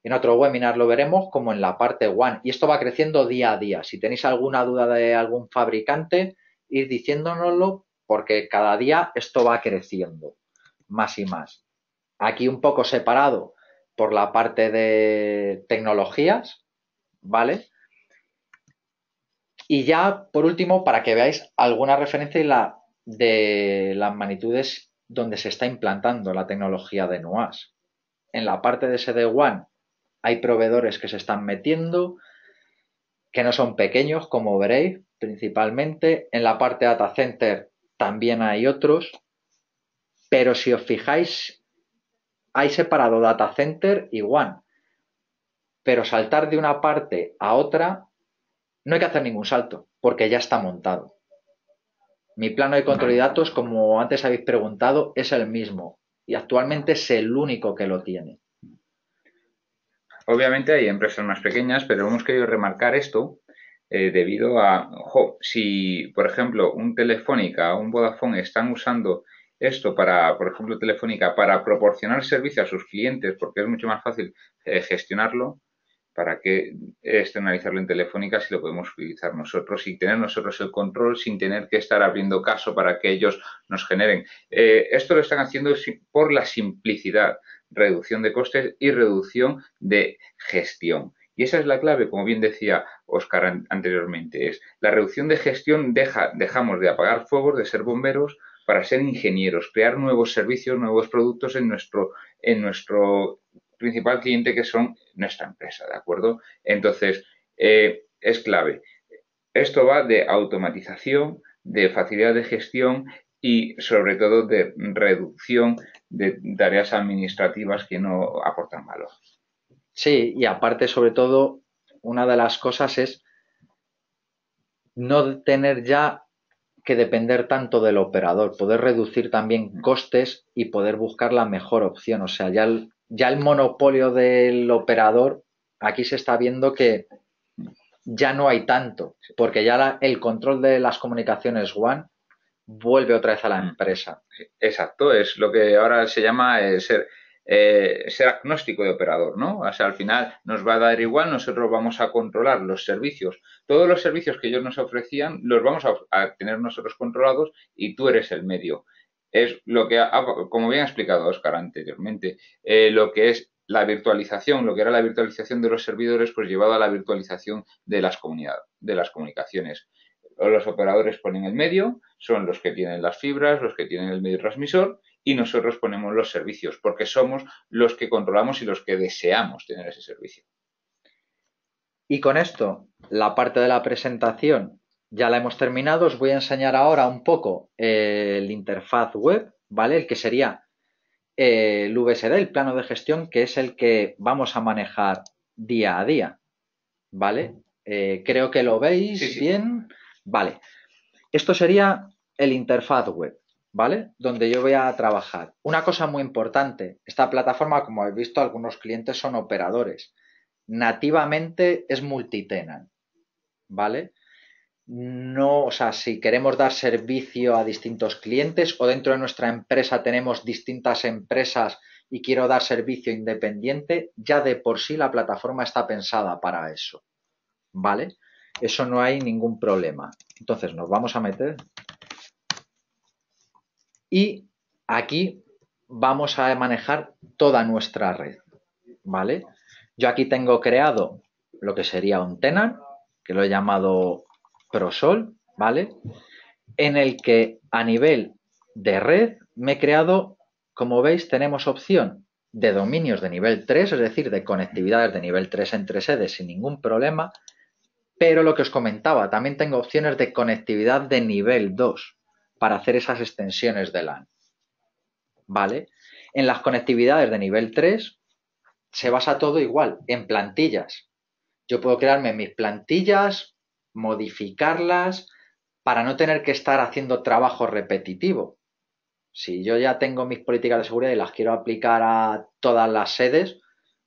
en otro webinar lo veremos, como en la parte one. Y esto va creciendo día a día. Si tenéis alguna duda de algún fabricante, ir diciéndonoslo porque cada día esto va creciendo más y más. Aquí un poco separado por la parte de tecnologías, ¿vale? Y ya, por último, para que veáis alguna referencia de las magnitudes donde se está implantando la tecnología de NUAS. En la parte de sd One hay proveedores que se están metiendo, que no son pequeños, como veréis, principalmente. En la parte data center también hay otros, pero si os fijáis, hay separado data center y one. Pero saltar de una parte a otra, no hay que hacer ningún salto, porque ya está montado. Mi plano de control de datos, como antes habéis preguntado, es el mismo y actualmente es el único que lo tiene. Obviamente hay empresas más pequeñas, pero hemos querido remarcar esto eh, debido a, si por ejemplo un Telefónica o un Vodafone están usando esto para, por ejemplo, Telefónica, para proporcionar servicio a sus clientes, porque es mucho más fácil eh, gestionarlo, ¿para que externalizarlo en Telefónica si lo podemos utilizar nosotros y tener nosotros el control sin tener que estar abriendo caso para que ellos nos generen? Eh, esto lo están haciendo por la simplicidad, reducción de costes y reducción de gestión. Y esa es la clave, como bien decía Oscar anteriormente, es la reducción de gestión deja, dejamos de apagar fuegos, de ser bomberos, para ser ingenieros, crear nuevos servicios, nuevos productos en nuestro, en nuestro principal cliente que son nuestra empresa, ¿de acuerdo? Entonces, eh, es clave. Esto va de automatización, de facilidad de gestión y sobre todo de reducción de tareas administrativas que no aportan valor. Sí, y aparte sobre todo, una de las cosas es no tener ya que depender tanto del operador, poder reducir también costes y poder buscar la mejor opción. O sea, ya el, ya el monopolio del operador, aquí se está viendo que ya no hay tanto, porque ya el control de las comunicaciones One vuelve otra vez a la empresa. Exacto, es lo que ahora se llama eh, ser eh, ser agnóstico de operador, ¿no? O sea, al final nos va a dar igual, nosotros vamos a controlar los servicios. Todos los servicios que ellos nos ofrecían los vamos a, tener nosotros controlados y tú eres el medio. Es lo que, como bien ha explicado Oscar anteriormente, eh, lo que es la virtualización, lo que era la virtualización de los servidores, pues llevado a la virtualización de las, comunidades, de las comunicaciones. Los operadores ponen el medio, son los que tienen las fibras, los que tienen el medio transmisor y nosotros ponemos los servicios, porque somos los que controlamos y los que deseamos tener ese servicio. Y con esto, la parte de la presentación ya la hemos terminado. Os voy a enseñar ahora un poco eh, el interfaz web, ¿vale? El que sería eh, el VSD, el plano de gestión, que es el que vamos a manejar día a día, ¿vale? Eh, creo que lo veis bien. Vale. Esto sería el interfaz web. ¿vale? Donde yo voy a trabajar. Una cosa muy importante, esta plataforma, como habéis visto, algunos clientes son operadores. Nativamente es multitenant, ¿vale? No, o sea, si queremos dar servicio a distintos clientes o dentro de nuestra empresa tenemos distintas empresas y quiero dar servicio independiente, ya de por sí la plataforma está pensada para eso, ¿vale? Eso no hay ningún problema. Entonces nos vamos a meter y aquí vamos a manejar toda nuestra red, ¿vale? Yo aquí tengo creado lo que sería un tenant, que lo he llamado prosol, ¿vale? En el que a nivel de red me he creado, como veis, tenemos opción de dominios de nivel 3, es decir, de conectividades de nivel 3 entre sedes e sin ningún problema, pero lo que os comentaba, también tengo opciones de conectividad de nivel 2, para hacer esas extensiones de LAN. ¿Vale? En las conectividades de nivel 3 se basa todo igual, en plantillas. Yo puedo crearme mis plantillas, modificarlas, para no tener que estar haciendo trabajo repetitivo. Si yo ya tengo mis políticas de seguridad y las quiero aplicar a todas las sedes,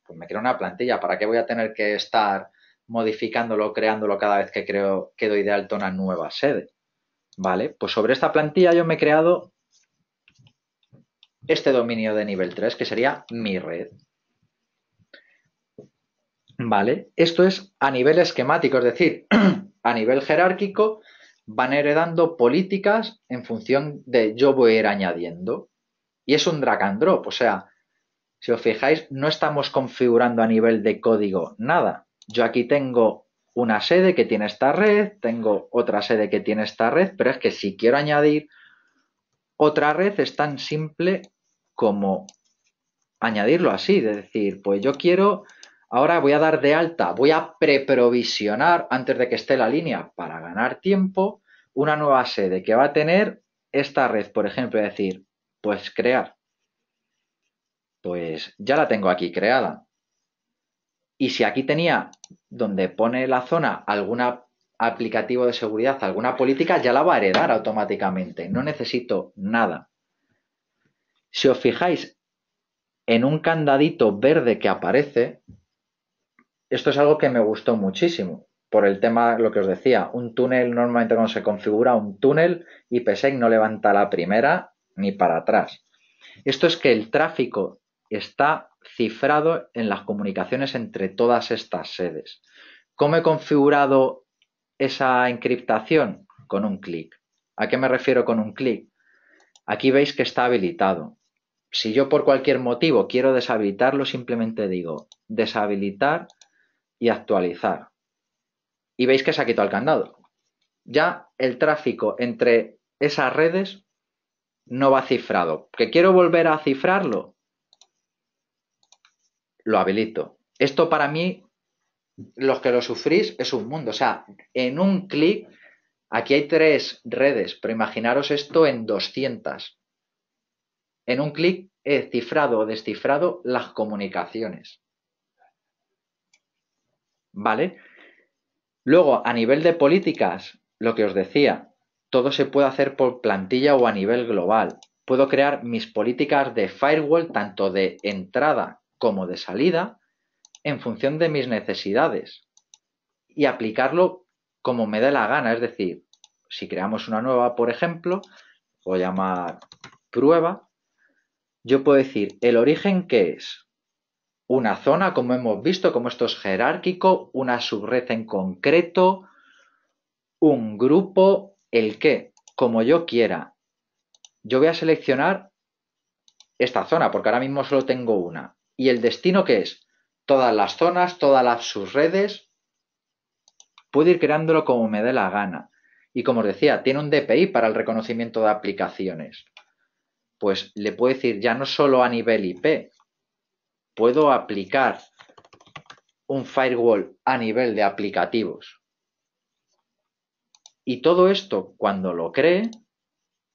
pues me creo una plantilla. ¿Para qué voy a tener que estar modificándolo, creándolo cada vez que creo que doy de alto una nueva sede? Vale, pues sobre esta plantilla yo me he creado este dominio de nivel 3, que sería mi red. Vale, esto es a nivel esquemático, es decir, a nivel jerárquico van heredando políticas en función de yo voy a ir añadiendo. Y es un drag and drop, o sea, si os fijáis, no estamos configurando a nivel de código nada. Yo aquí tengo una sede que tiene esta red, tengo otra sede que tiene esta red, pero es que si quiero añadir otra red es tan simple como añadirlo así, decir, pues yo quiero, ahora voy a dar de alta, voy a preprovisionar antes de que esté la línea para ganar tiempo una nueva sede que va a tener esta red, por ejemplo, es decir, pues crear. Pues ya la tengo aquí creada. Y si aquí tenía, donde pone la zona, algún aplicativo de seguridad, alguna política, ya la va a heredar automáticamente. No necesito nada. Si os fijáis en un candadito verde que aparece, esto es algo que me gustó muchísimo. Por el tema, lo que os decía, un túnel normalmente cuando se configura un túnel, IPsec no levanta la primera ni para atrás. Esto es que el tráfico está cifrado en las comunicaciones entre todas estas sedes. ¿Cómo he configurado esa encriptación? Con un clic. ¿A qué me refiero con un clic? Aquí veis que está habilitado. Si yo por cualquier motivo quiero deshabilitarlo, simplemente digo deshabilitar y actualizar. Y veis que se ha quitado el candado. Ya el tráfico entre esas redes no va cifrado. ¿Que quiero volver a cifrarlo? lo habilito. Esto para mí, los que lo sufrís, es un mundo. O sea, en un clic, aquí hay tres redes, pero imaginaros esto en 200. En un clic he cifrado o descifrado las comunicaciones. ¿Vale? Luego, a nivel de políticas, lo que os decía, todo se puede hacer por plantilla o a nivel global. Puedo crear mis políticas de firewall tanto de entrada como de salida en función de mis necesidades y aplicarlo como me dé la gana. Es decir, si creamos una nueva, por ejemplo, voy a llamar prueba, yo puedo decir el origen que es una zona, como hemos visto, como esto es jerárquico, una subred en concreto, un grupo, el que, como yo quiera. Yo voy a seleccionar esta zona, porque ahora mismo solo tengo una. ¿Y el destino que es? Todas las zonas, todas las, sus redes. Puedo ir creándolo como me dé la gana. Y como os decía, tiene un DPI para el reconocimiento de aplicaciones. Pues le puedo decir ya no solo a nivel IP, puedo aplicar un firewall a nivel de aplicativos. Y todo esto, cuando lo cree,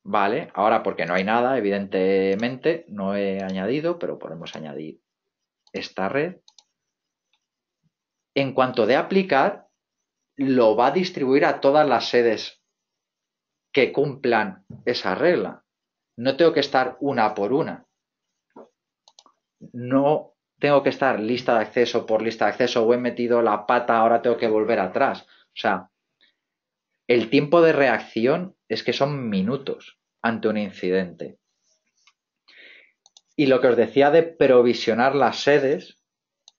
vale, ahora porque no hay nada, evidentemente, no he añadido, pero podemos añadir esta red, en cuanto de aplicar, lo va a distribuir a todas las sedes que cumplan esa regla. No tengo que estar una por una. No tengo que estar lista de acceso por lista de acceso o he metido la pata, ahora tengo que volver atrás. O sea, el tiempo de reacción es que son minutos ante un incidente. Y lo que os decía de provisionar las sedes,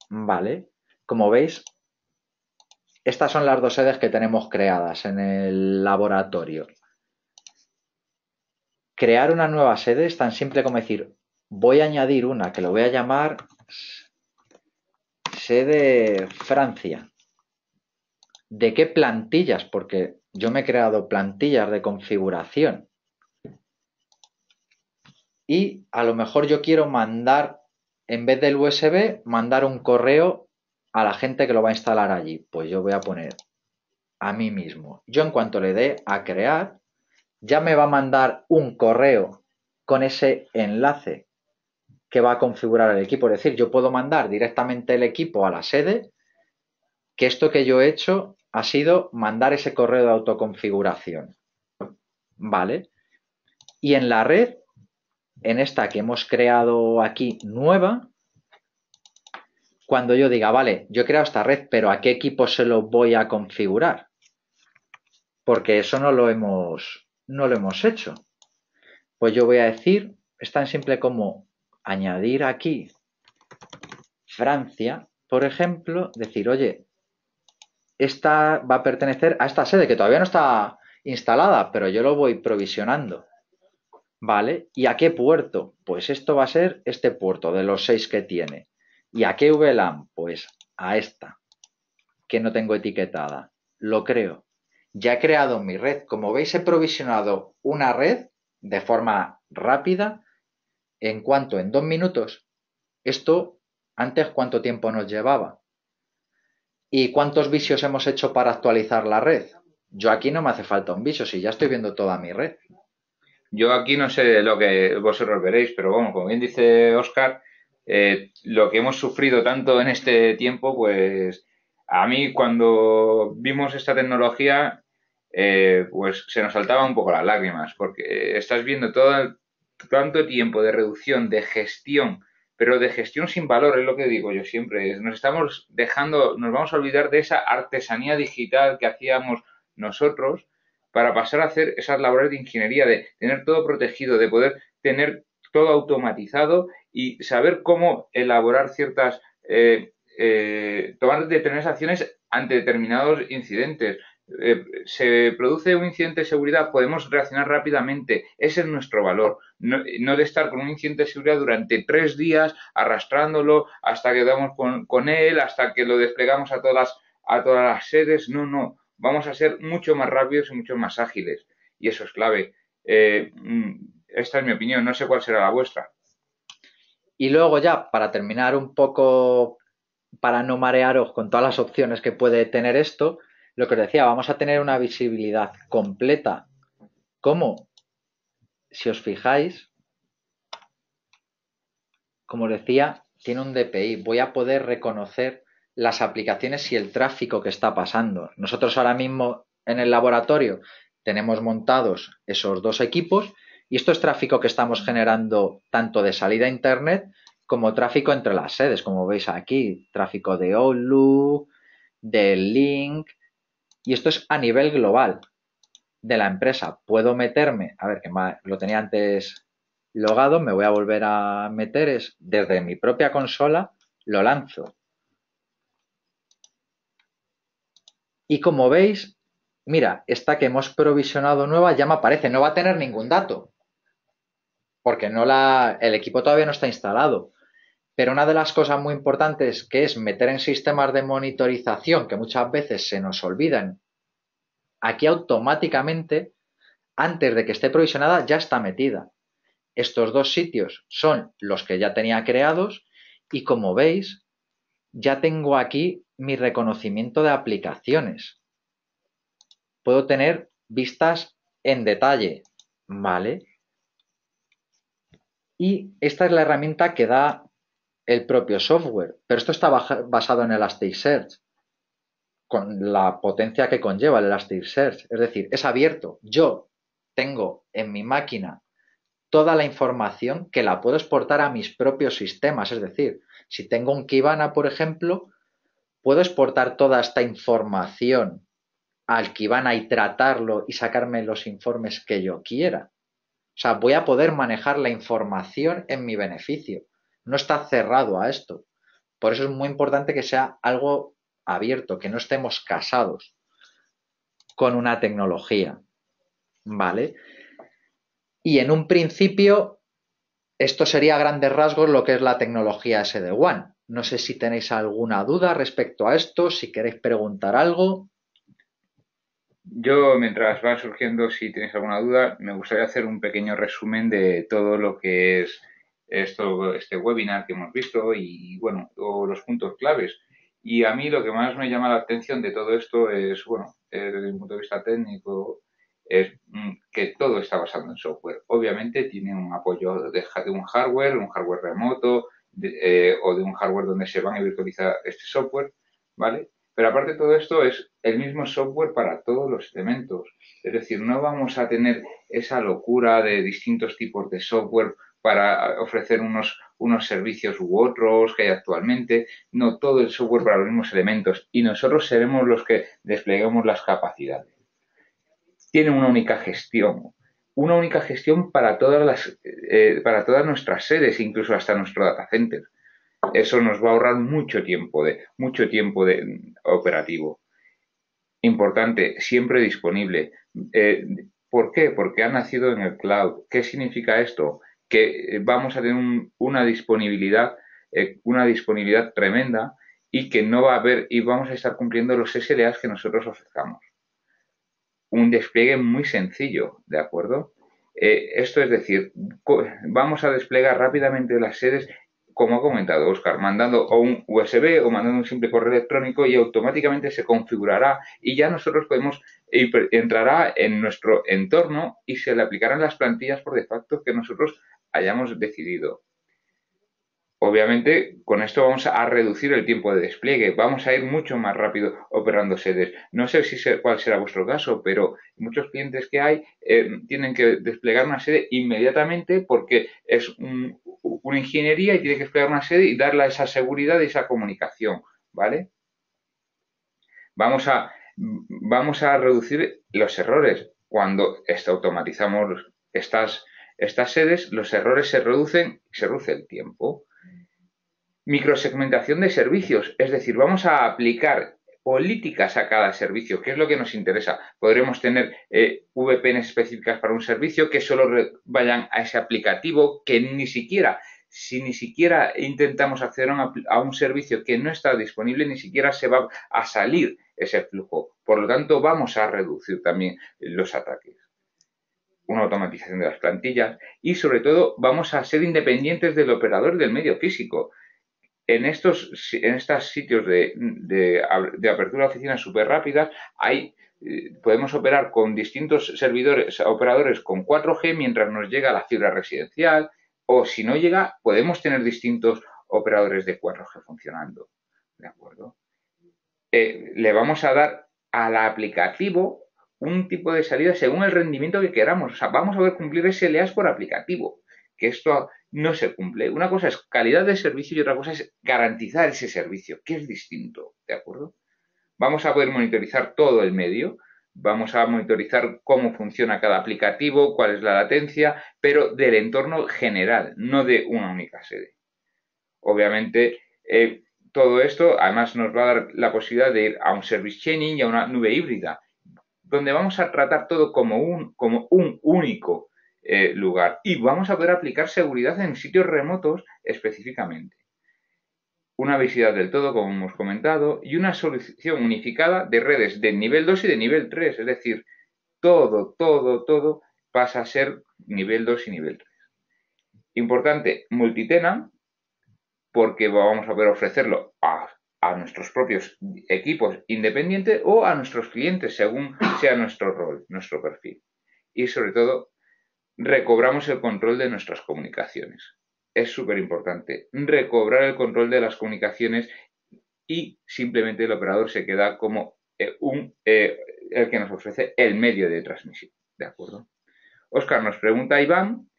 ¿vale? Como veis, estas son las dos sedes que tenemos creadas en el laboratorio. Crear una nueva sede es tan simple como decir, voy a añadir una que lo voy a llamar sede Francia. ¿De qué plantillas? Porque yo me he creado plantillas de configuración y a lo mejor yo quiero mandar, en vez del USB, mandar un correo a la gente que lo va a instalar allí. Pues yo voy a poner a mí mismo. Yo en cuanto le dé a crear, ya me va a mandar un correo con ese enlace que va a configurar el equipo. Es decir, yo puedo mandar directamente el equipo a la sede, que esto que yo he hecho ha sido mandar ese correo de autoconfiguración. ¿Vale? Y en la red en esta que hemos creado aquí nueva, cuando yo diga, vale, yo he creado esta red, pero ¿a qué equipo se lo voy a configurar? Porque eso no lo hemos, no lo hemos hecho. Pues yo voy a decir, es tan simple como añadir aquí Francia, por ejemplo, decir, oye, esta va a pertenecer a esta sede que todavía no está instalada, pero yo lo voy provisionando. ¿Vale? ¿Y a qué puerto? Pues esto va a ser este puerto de los seis que tiene. ¿Y a qué VLAN? Pues a esta, que no tengo etiquetada. Lo creo. Ya he creado mi red. Como veis, he provisionado una red de forma rápida. ¿En cuanto En dos minutos. Esto, antes, ¿cuánto tiempo nos llevaba? ¿Y cuántos vicios hemos hecho para actualizar la red? Yo aquí no me hace falta un vicio, si ya estoy viendo toda mi red. Yo aquí no sé lo que vosotros veréis, pero bueno como bien dice Oscar, eh, lo que hemos sufrido tanto en este tiempo, pues a mí cuando vimos esta tecnología, eh, pues se nos saltaban un poco las lágrimas, porque estás viendo todo tanto tiempo de reducción, de gestión, pero de gestión sin valor, es lo que digo yo siempre. Nos estamos dejando, nos vamos a olvidar de esa artesanía digital que hacíamos nosotros para pasar a hacer esas labores de ingeniería, de tener todo protegido, de poder tener todo automatizado y saber cómo elaborar ciertas, eh, eh tomar determinadas acciones ante determinados incidentes. Eh, se produce un incidente de seguridad, podemos reaccionar rápidamente. Ese es nuestro valor. No, de estar con un incidente de seguridad durante tres días arrastrándolo hasta que damos con, él, hasta que lo desplegamos a todas a todas las sedes. No, no vamos a ser mucho más rápidos y mucho más ágiles. Y eso es clave. Eh, mm, esta es mi opinión, no sé cuál será la vuestra. Y luego ya, para terminar un poco, para no marearos con todas las opciones que puede tener esto, lo que os decía, vamos a tener una visibilidad completa. ¿Cómo? Si os fijáis, como decía, tiene un DPI. Voy a poder reconocer las aplicaciones y el tráfico que está pasando. Nosotros ahora mismo en el laboratorio tenemos montados esos dos equipos y esto es tráfico que estamos generando tanto de salida a Internet como tráfico entre las sedes, como veis aquí, tráfico de Outlook, de Link, y esto es a nivel global de la empresa. Puedo meterme, a ver, que lo tenía antes logado, me voy a volver a meter, es desde mi propia consola, lo lanzo Y como veis, mira, esta que hemos provisionado nueva ya me aparece, no va a tener ningún dato, porque no la, el equipo todavía no está instalado. Pero una de las cosas muy importantes que es meter en sistemas de monitorización, que muchas veces se nos olvidan, aquí automáticamente, antes de que esté provisionada, ya está metida. Estos dos sitios son los que ya tenía creados y como veis, ya tengo aquí mi reconocimiento de aplicaciones. Puedo tener vistas en detalle, ¿vale? Y esta es la herramienta que da el propio software, pero esto está basado en Elasticsearch, con la potencia que conlleva el Elasticsearch. Es decir, es abierto. Yo tengo en mi máquina toda la información que la puedo exportar a mis propios sistemas. Es decir, si tengo un Kibana, por ejemplo, puedo exportar toda esta información al Kibana y tratarlo y sacarme los informes que yo quiera. O sea, voy a poder manejar la información en mi beneficio. No está cerrado a esto. Por eso es muy importante que sea algo abierto, que no estemos casados con una tecnología. ¿Vale? Y en un principio, esto sería a grandes rasgos lo que es la tecnología SD-WAN. No sé si tenéis alguna duda respecto a esto, si queréis preguntar algo. Yo, mientras va surgiendo, si tenéis alguna duda, me gustaría hacer un pequeño resumen de todo lo que es esto, este webinar que hemos visto y, bueno, o los puntos claves. Y a mí lo que más me llama la atención de todo esto es, bueno, desde un punto de vista técnico, es mm, que todo está basado en software. Obviamente tiene un apoyo de, un hardware, un hardware remoto, eh, o de un hardware donde se van a virtualizar este software, ¿vale? Pero aparte de todo esto es el mismo software para todos los elementos. Es decir, no vamos a tener esa locura de distintos tipos de software para ofrecer unos, unos servicios u otros que hay actualmente. No, todo el software para los mismos elementos. Y nosotros seremos los que despleguemos las capacidades. Tiene una única gestión, una única gestión para todas, las, eh, para todas nuestras sedes, incluso hasta nuestro data center. Eso nos va a ahorrar mucho tiempo de, mucho tiempo de mm, operativo. Importante, siempre disponible. Eh, ¿Por qué? Porque ha nacido en el cloud. ¿Qué significa esto? Que eh, vamos a tener una disponibilidad, una disponibilidad tremenda y que no va a haber y vamos a estar cumpliendo los SLAs que nosotros ofrezcamos un despliegue muy sencillo, ¿de acuerdo? Eh, esto es decir, vamos a desplegar rápidamente las sedes, como ha comentado Oscar, mandando o un USB o mandando un simple correo electrónico y automáticamente se configurará y ya nosotros podemos, entrará en nuestro entorno y se le aplicarán las plantillas por defecto que nosotros hayamos decidido. Obviamente, con esto vamos a reducir el tiempo de despliegue, vamos a ir mucho más rápido operando sedes. No sé si cuál será vuestro caso, pero muchos clientes que hay eh, tienen que desplegar una sede inmediatamente porque es una ingeniería y tiene que desplegar una sede y darle esa seguridad y esa comunicación, ¿vale? Vamos a, vamos a reducir los errores. Cuando automatizamos estas, estas sedes, los errores se reducen y se reduce el tiempo. Microsegmentación de servicios, es decir, vamos a aplicar políticas a cada servicio, que es lo que nos interesa. Podremos tener eh, VPN específicas para un servicio que solo vayan a ese aplicativo, que ni siquiera, si ni siquiera intentamos acceder a un, a un servicio que no está disponible, ni siquiera se va a salir ese flujo. Por lo tanto, vamos a reducir también los ataques una automatización de las plantillas y sobre todo vamos a ser independientes del operador del medio físico en estos, en estos sitios de, apertura de oficinas súper rápidas hay eh, podemos operar con distintos servidores, operadores con 4G mientras nos llega la fibra residencial o si no llega, podemos tener distintos operadores de 4G funcionando. ¿De acuerdo? Eh, le vamos a dar al aplicativo un tipo de salida según el rendimiento que queramos. O sea, vamos a ver cumplir leas por aplicativo, que esto no se cumple. Una cosa es calidad de servicio y otra cosa es garantizar ese servicio, que es distinto, ¿de acuerdo? Vamos a poder monitorizar todo el medio, vamos a monitorizar cómo funciona cada aplicativo, cuál es la latencia, pero del entorno general, no de una única sede. Obviamente, eh, todo esto además nos va a dar la posibilidad de ir a un service chaining y a una nube híbrida, donde vamos a tratar todo como un, como un único eh, lugar. Y vamos a poder aplicar seguridad en sitios remotos específicamente. Una visibilidad del todo, como hemos comentado, y una solución unificada de redes de nivel 2 y de nivel 3. Es decir, todo, todo, todo pasa a ser nivel 2 y nivel 3. Importante, multitena, porque vamos a poder ofrecerlo a, a nuestros propios equipos independientes o a nuestros clientes, según sea nuestro rol, nuestro perfil. Y sobre todo, recobramos el control de nuestras comunicaciones. Es súper importante. Recobrar el control de las comunicaciones y simplemente el operador se queda como eh, un, eh, el que nos ofrece el medio de transmisión. ¿De acuerdo? Oscar nos pregunta a Iván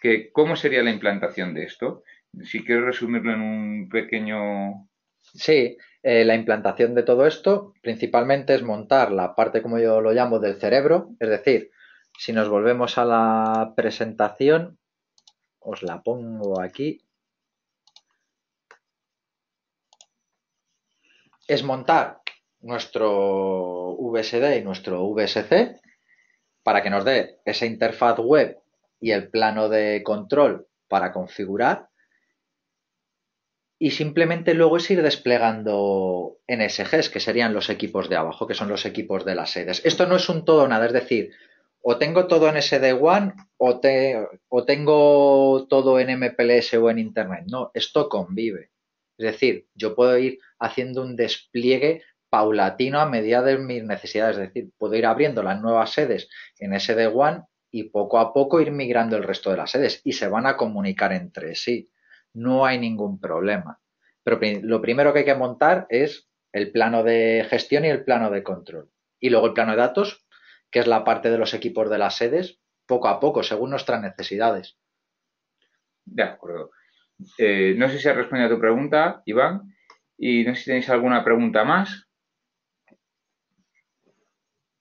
que cómo sería la implantación de esto. Si quieres resumirlo en un pequeño. Sí, eh, la implantación de todo esto principalmente es montar la parte, como yo lo llamo, del cerebro, es decir, si nos volvemos a la presentación, os la pongo aquí. Es montar nuestro VSD y nuestro VSC para que nos dé esa interfaz web y el plano de control para configurar. Y simplemente luego es ir desplegando NSGs, que serían los equipos de abajo, que son los equipos de las sedes. Esto no es un todo nada, es decir, o tengo todo en SD-WAN o, te, o tengo todo en MPLS o en Internet. No, esto convive. Es decir, yo puedo ir haciendo un despliegue paulatino a medida de mis necesidades. Es decir, puedo ir abriendo las nuevas sedes en SD-WAN y poco a poco ir migrando el resto de las sedes y se van a comunicar entre sí. No hay ningún problema. Pero lo primero que hay que montar es el plano de gestión y el plano de control. Y luego el plano de datos que es la parte de los equipos de las sedes, poco a poco, según nuestras necesidades. De acuerdo. Eh, no sé si he respondido a tu pregunta, Iván, y no sé si tenéis alguna pregunta más.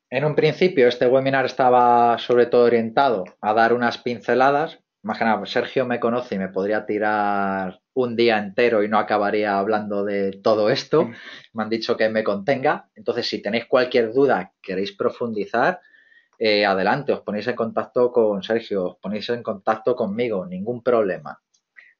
En un principio, este webinar estaba sobre todo orientado a dar unas pinceladas. Imagina, Sergio me conoce y me podría tirar un día entero y no acabaría hablando de todo esto. Me han dicho que me contenga. Entonces, si tenéis cualquier duda, queréis profundizar, eh, adelante, os ponéis en contacto con Sergio, os ponéis en contacto conmigo, ningún problema.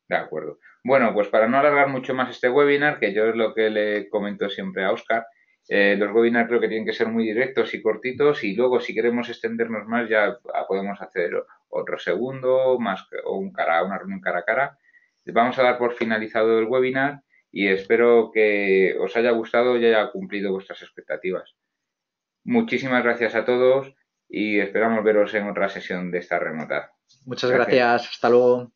De acuerdo. Bueno, pues para no alargar mucho más este webinar, que yo es lo que le comento siempre a Oscar, eh, los webinars creo que tienen que ser muy directos y cortitos y luego si queremos extendernos más ya podemos hacer otro segundo más o un cara, una reunión cara a cara Vamos a dar por finalizado el webinar y espero que os haya gustado y haya cumplido vuestras expectativas. Muchísimas gracias a todos y esperamos veros en otra sesión de esta remota. Muchas gracias. Hasta luego.